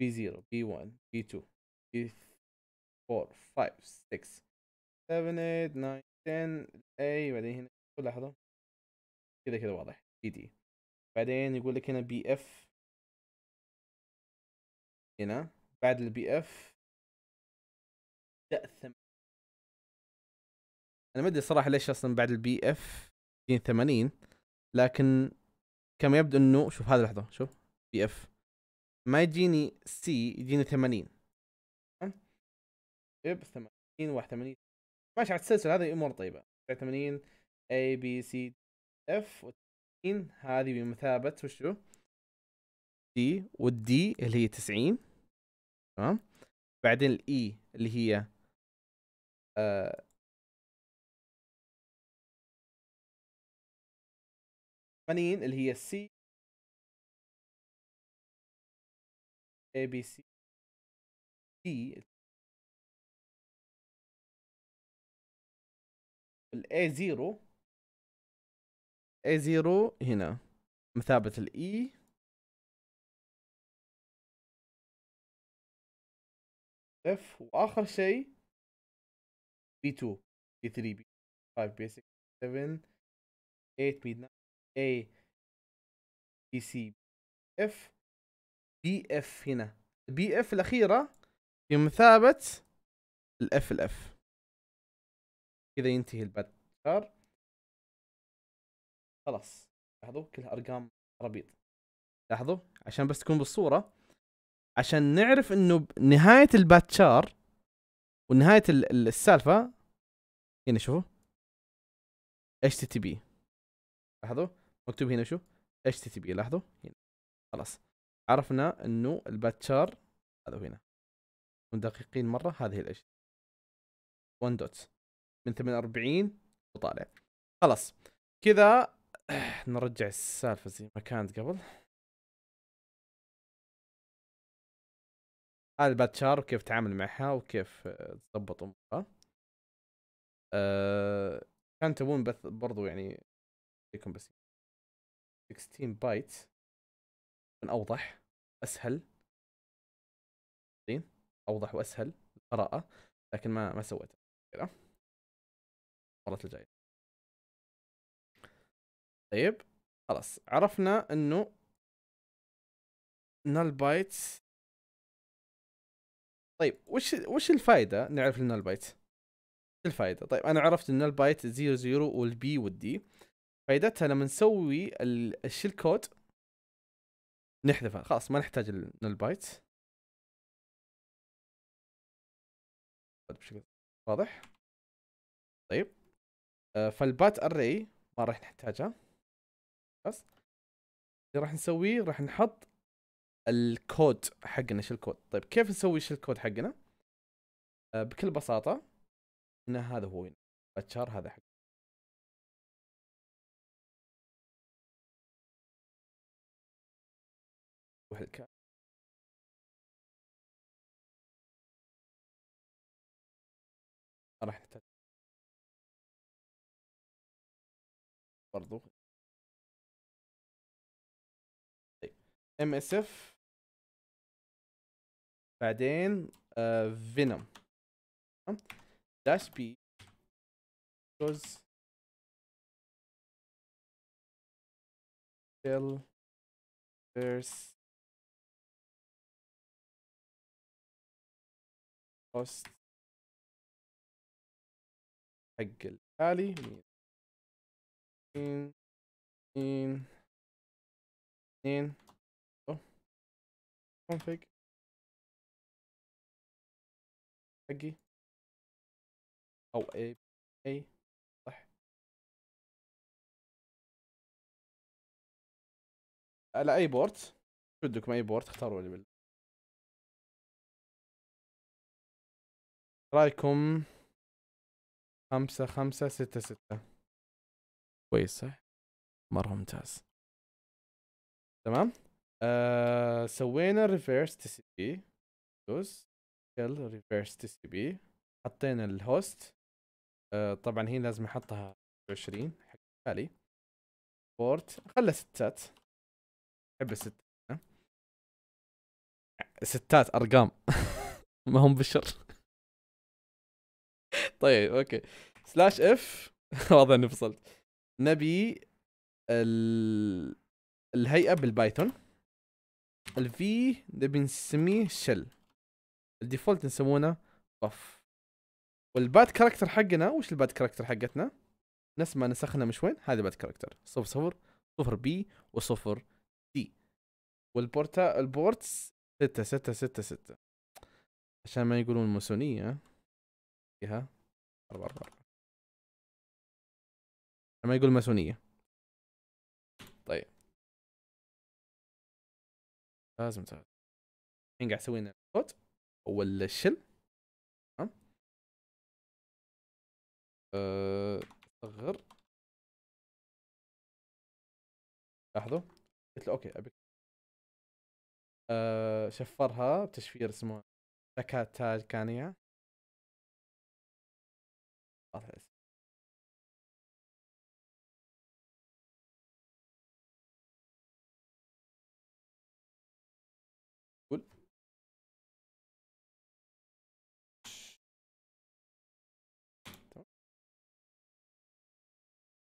بي 0 بي 1 بي 2 4 5 6 7 8 9 10 اي بعدين هنا كل لحظه كده كده واضح بي دي بعدين يقول لك هنا بي اف هنا بعد البي اف انا ما ادري صراحه ليش اصلا بعد البي اف 80 لكن كما يبدو انه شوف هذه اللحظه شوف بي اف ما يجيني سي يجيني 80 اب 80 81 ماشي على التسلسل هذا امور طيبه 80 A B C F و 80 هذه بمثابه وشو؟ دي والدي اللي هي 90 تمام بعدين الاي e اللي هي آه، ثمانين 80 اللي هي السي A B C D الاي زيرو اي زيرو هنا مثابة الاي اف e. واخر شيء بي 2 بي 3 بي 5 بي 6 7 8 بي 9 اي بي سي اف بي اف هنا بي اف الاخيره بمثابه مثابه الاف الاف كذا ينتهي الباتشر خلاص لاحظوا كلها ارقام ربيط لاحظوا عشان بس تكون بالصوره عشان نعرف انه نهايه الباتشار ونهايه السالفه هنا شوفوا اتش تي بي لاحظوا مكتوب هنا شو اتش تي بي لاحظوا هنا خلاص عرفنا انه الباتشار هذا هنا ودقيقين مره هذه الاشياء 1 دوت من 48 وطالع خلاص كذا *sighs* نرجع السالفه زي ما كانت قبل هذا الباتشار وكيف تعامل معها وكيف آه، تضبط امورها أه كان تبون بث برضو يعني يكون بس 16 بايت من اوضح اسهل اوضح واسهل قراءه لكن ما ما سويته كذا المرات الجايه طيب خلاص عرفنا انه نال بايتس طيب وش وش الفائده نعرف النال بايتس الفائده طيب انا عرفت النال بايت 00 0 والبي والدي فائدتها لما نسوي الشيل كود نحذفها خلاص ما نحتاج النال بايت بشكل طيب، واضح طيب آه، فالبات اري ما راح نحتاجها بس اللي راح نسويه راح نحط الكود حقنا شو الكود طيب كيف نسوي شو الكود حقنا آه، بكل بساطة ان هذا هو باتشار هذا حق وهالكلام برضو ام اس اف بعدين فينوم uh, داش بي كوز تيل فيرس كوست حق الحالي اثنين اثنين اثنين config حقي او اي اي صح على اي بورت بدكم اي بورت اختاروا لي بالله رايكم خمسة خمسة ستة ستة كويس صح مره ممتاز تمام آه سوينا ريفيرس تي سي بي دوز ريفيرس تي سي بي حطينا الهوست آه طبعا هي لازم احطها 20 حق التالي بورت خلى ستات احب الستات ستات ارقام *laughs* ما هم بشر *laughs* طيب اوكي سلاش اف *laughs* واضح اني فصلت نبي ال... الهيئه بالبايثون الفي نبي نسميه شل الديفولت نسمونه بف والباد كاركتر حقنا وش الباد كاركتر حقتنا نفس ما نسخنا مش وين هذا باد كاركتر صفر صفر صفر بي وصفر دي والبورتا البورتس ستة ستة ستة ستة عشان ما يقولون ماسونية فيها أربعة أربعة لما يقول ماسونيه طيب لازم تعرف الحين قاعد اسوي لنا الكود ولا الشل تمام آه، صغر لاحظوا قلت له اوكي ابي أه شفرها بتشفير اسمه باكات كانيا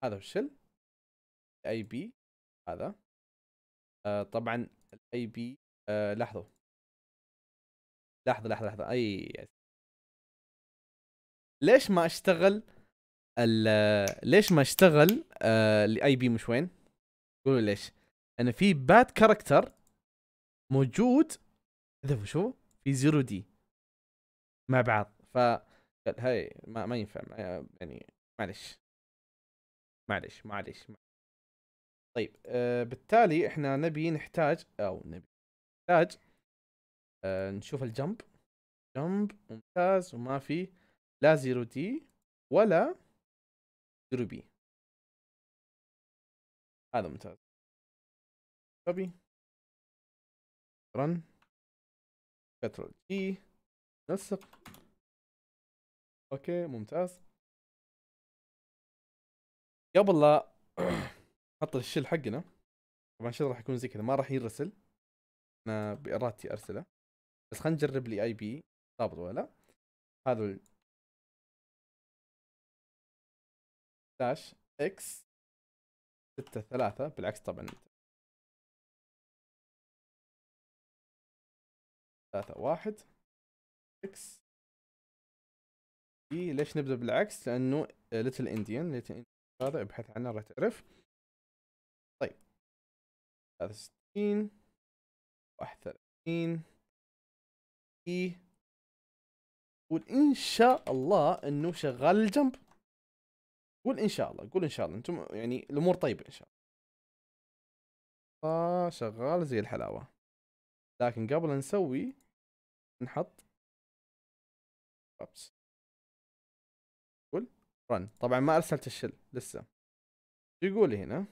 هذا فشل اي بي هذا آه طبعا الاي بي آه لحظه لحظه لحظه لحظه اي ليش ما اشتغل ليش ما اشتغل الاي آه، بي مش وين قولوا ليش انا في باد كاركتر موجود اذا شو في زيرو دي مع بعض ف هاي ما, ما ينفع يعني معلش معلش معلش طيب آه بالتالي احنا نبي نحتاج او نبي نحتاج آه نشوف الجمب جمب ممتاز وما في لا زيرو دي ولا زيرو بي هذا ممتاز كوبي رن كنترول جي نلصق اوكي ممتاز قبل لا نحط *clears throat* الشل حقنا طبعا الشل راح يكون زي كذا ما راح يرسل انا بارادتي ارسله بس خلينا نجرب لي اي بي ضابط ولا لا هذا داش اكس ستة ثلاثة بالعكس طبعا ثلاثة واحد اكس اي ليش نبدأ بالعكس لأنه ليتل انديان ليتل هذا ابحث عنه راح تعرف طيب 63 31 اي قول ان شاء الله انه شغال الجنب قول ان شاء الله قول ان شاء الله انتم يعني الامور طيبه ان شاء الله آه شغال زي الحلاوه لكن قبل نسوي نحط رن طبعا ما ارسلت الشل لسه يقول هنا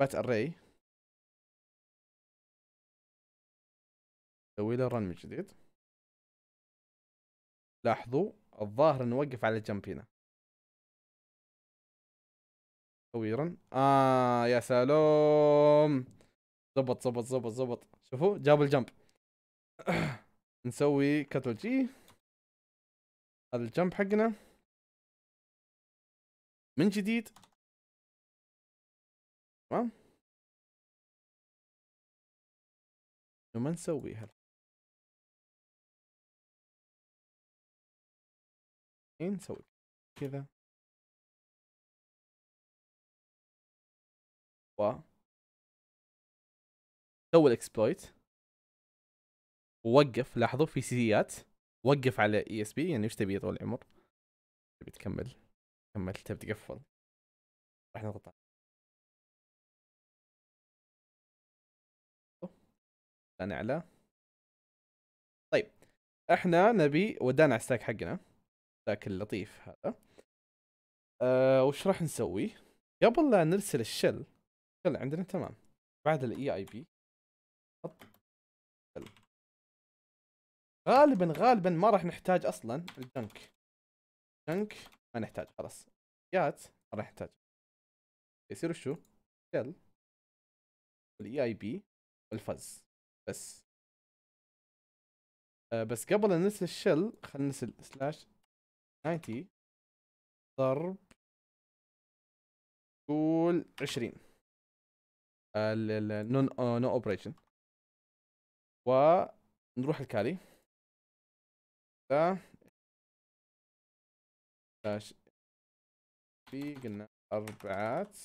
بات اري سوي له رن من جديد لاحظوا الظاهر انه وقف على جنب هنا سوي رن اه يا سلام زبط زبط زبط زبط شوفوا جابوا الجنب *coughs* نسوي كتل جي هذا الجنب حقنا من جديد تمام وما نسويها إيه نسوي كذا و سوى الاكسبلويت ووقف لاحظوا في سيات وقف على اي اس بي يعني ايش تبي طول العمر تبي تكمل كملت تبي تقفل راح نضغط على اعلى طيب احنا نبي ودانا على الستاك حقنا الستاك اللطيف هذا أه وش راح نسوي قبل لا نرسل الشل الشل عندنا تمام بعد الاي اي بي غالبا غالبا ما راح نحتاج اصلا الجنك جنك ما نحتاج خلاص جات ما راح نحتاج يصير شو شيل والاي اي e بي والفز بس أه بس قبل ان ننسى الشل خلينا ننسى سلاش 90 ضرب قول 20 النون نو اوبريشن ونروح الكالي داش بي قلنا أربعات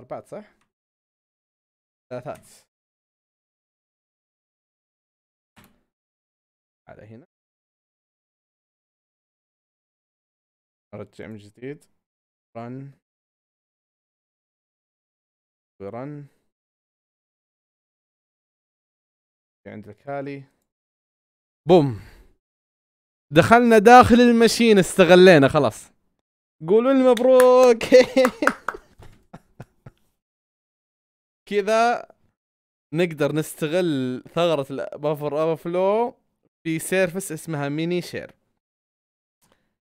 أربعات صح؟ ثلاثات على هنا نرجع من جديد رن ورن عند الكالي بوم دخلنا داخل المشين استغلينا خلاص قولوا لي مبروك *laughs* كذا نقدر نستغل ثغرة البافر فلو في سيرفس اسمها ميني شير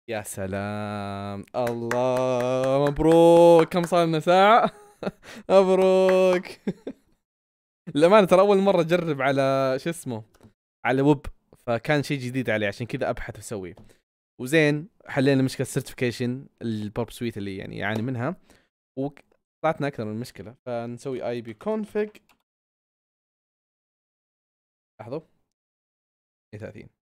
يا سلام الله مبروك كم صار لنا ساعة *laughs* مبروك *laughs* للأمانة ترى أول مرة أجرب على شو اسمه على ويب فكان شيء جديد علي عشان كذا ابحث واسويه وزين حلينا مشكله السيرتيفيكيشن البوب سويت اللي يعني يعاني منها وطلعتنا اكثر من مشكله فنسوي اي بي كونفج لحظه 30 إيه،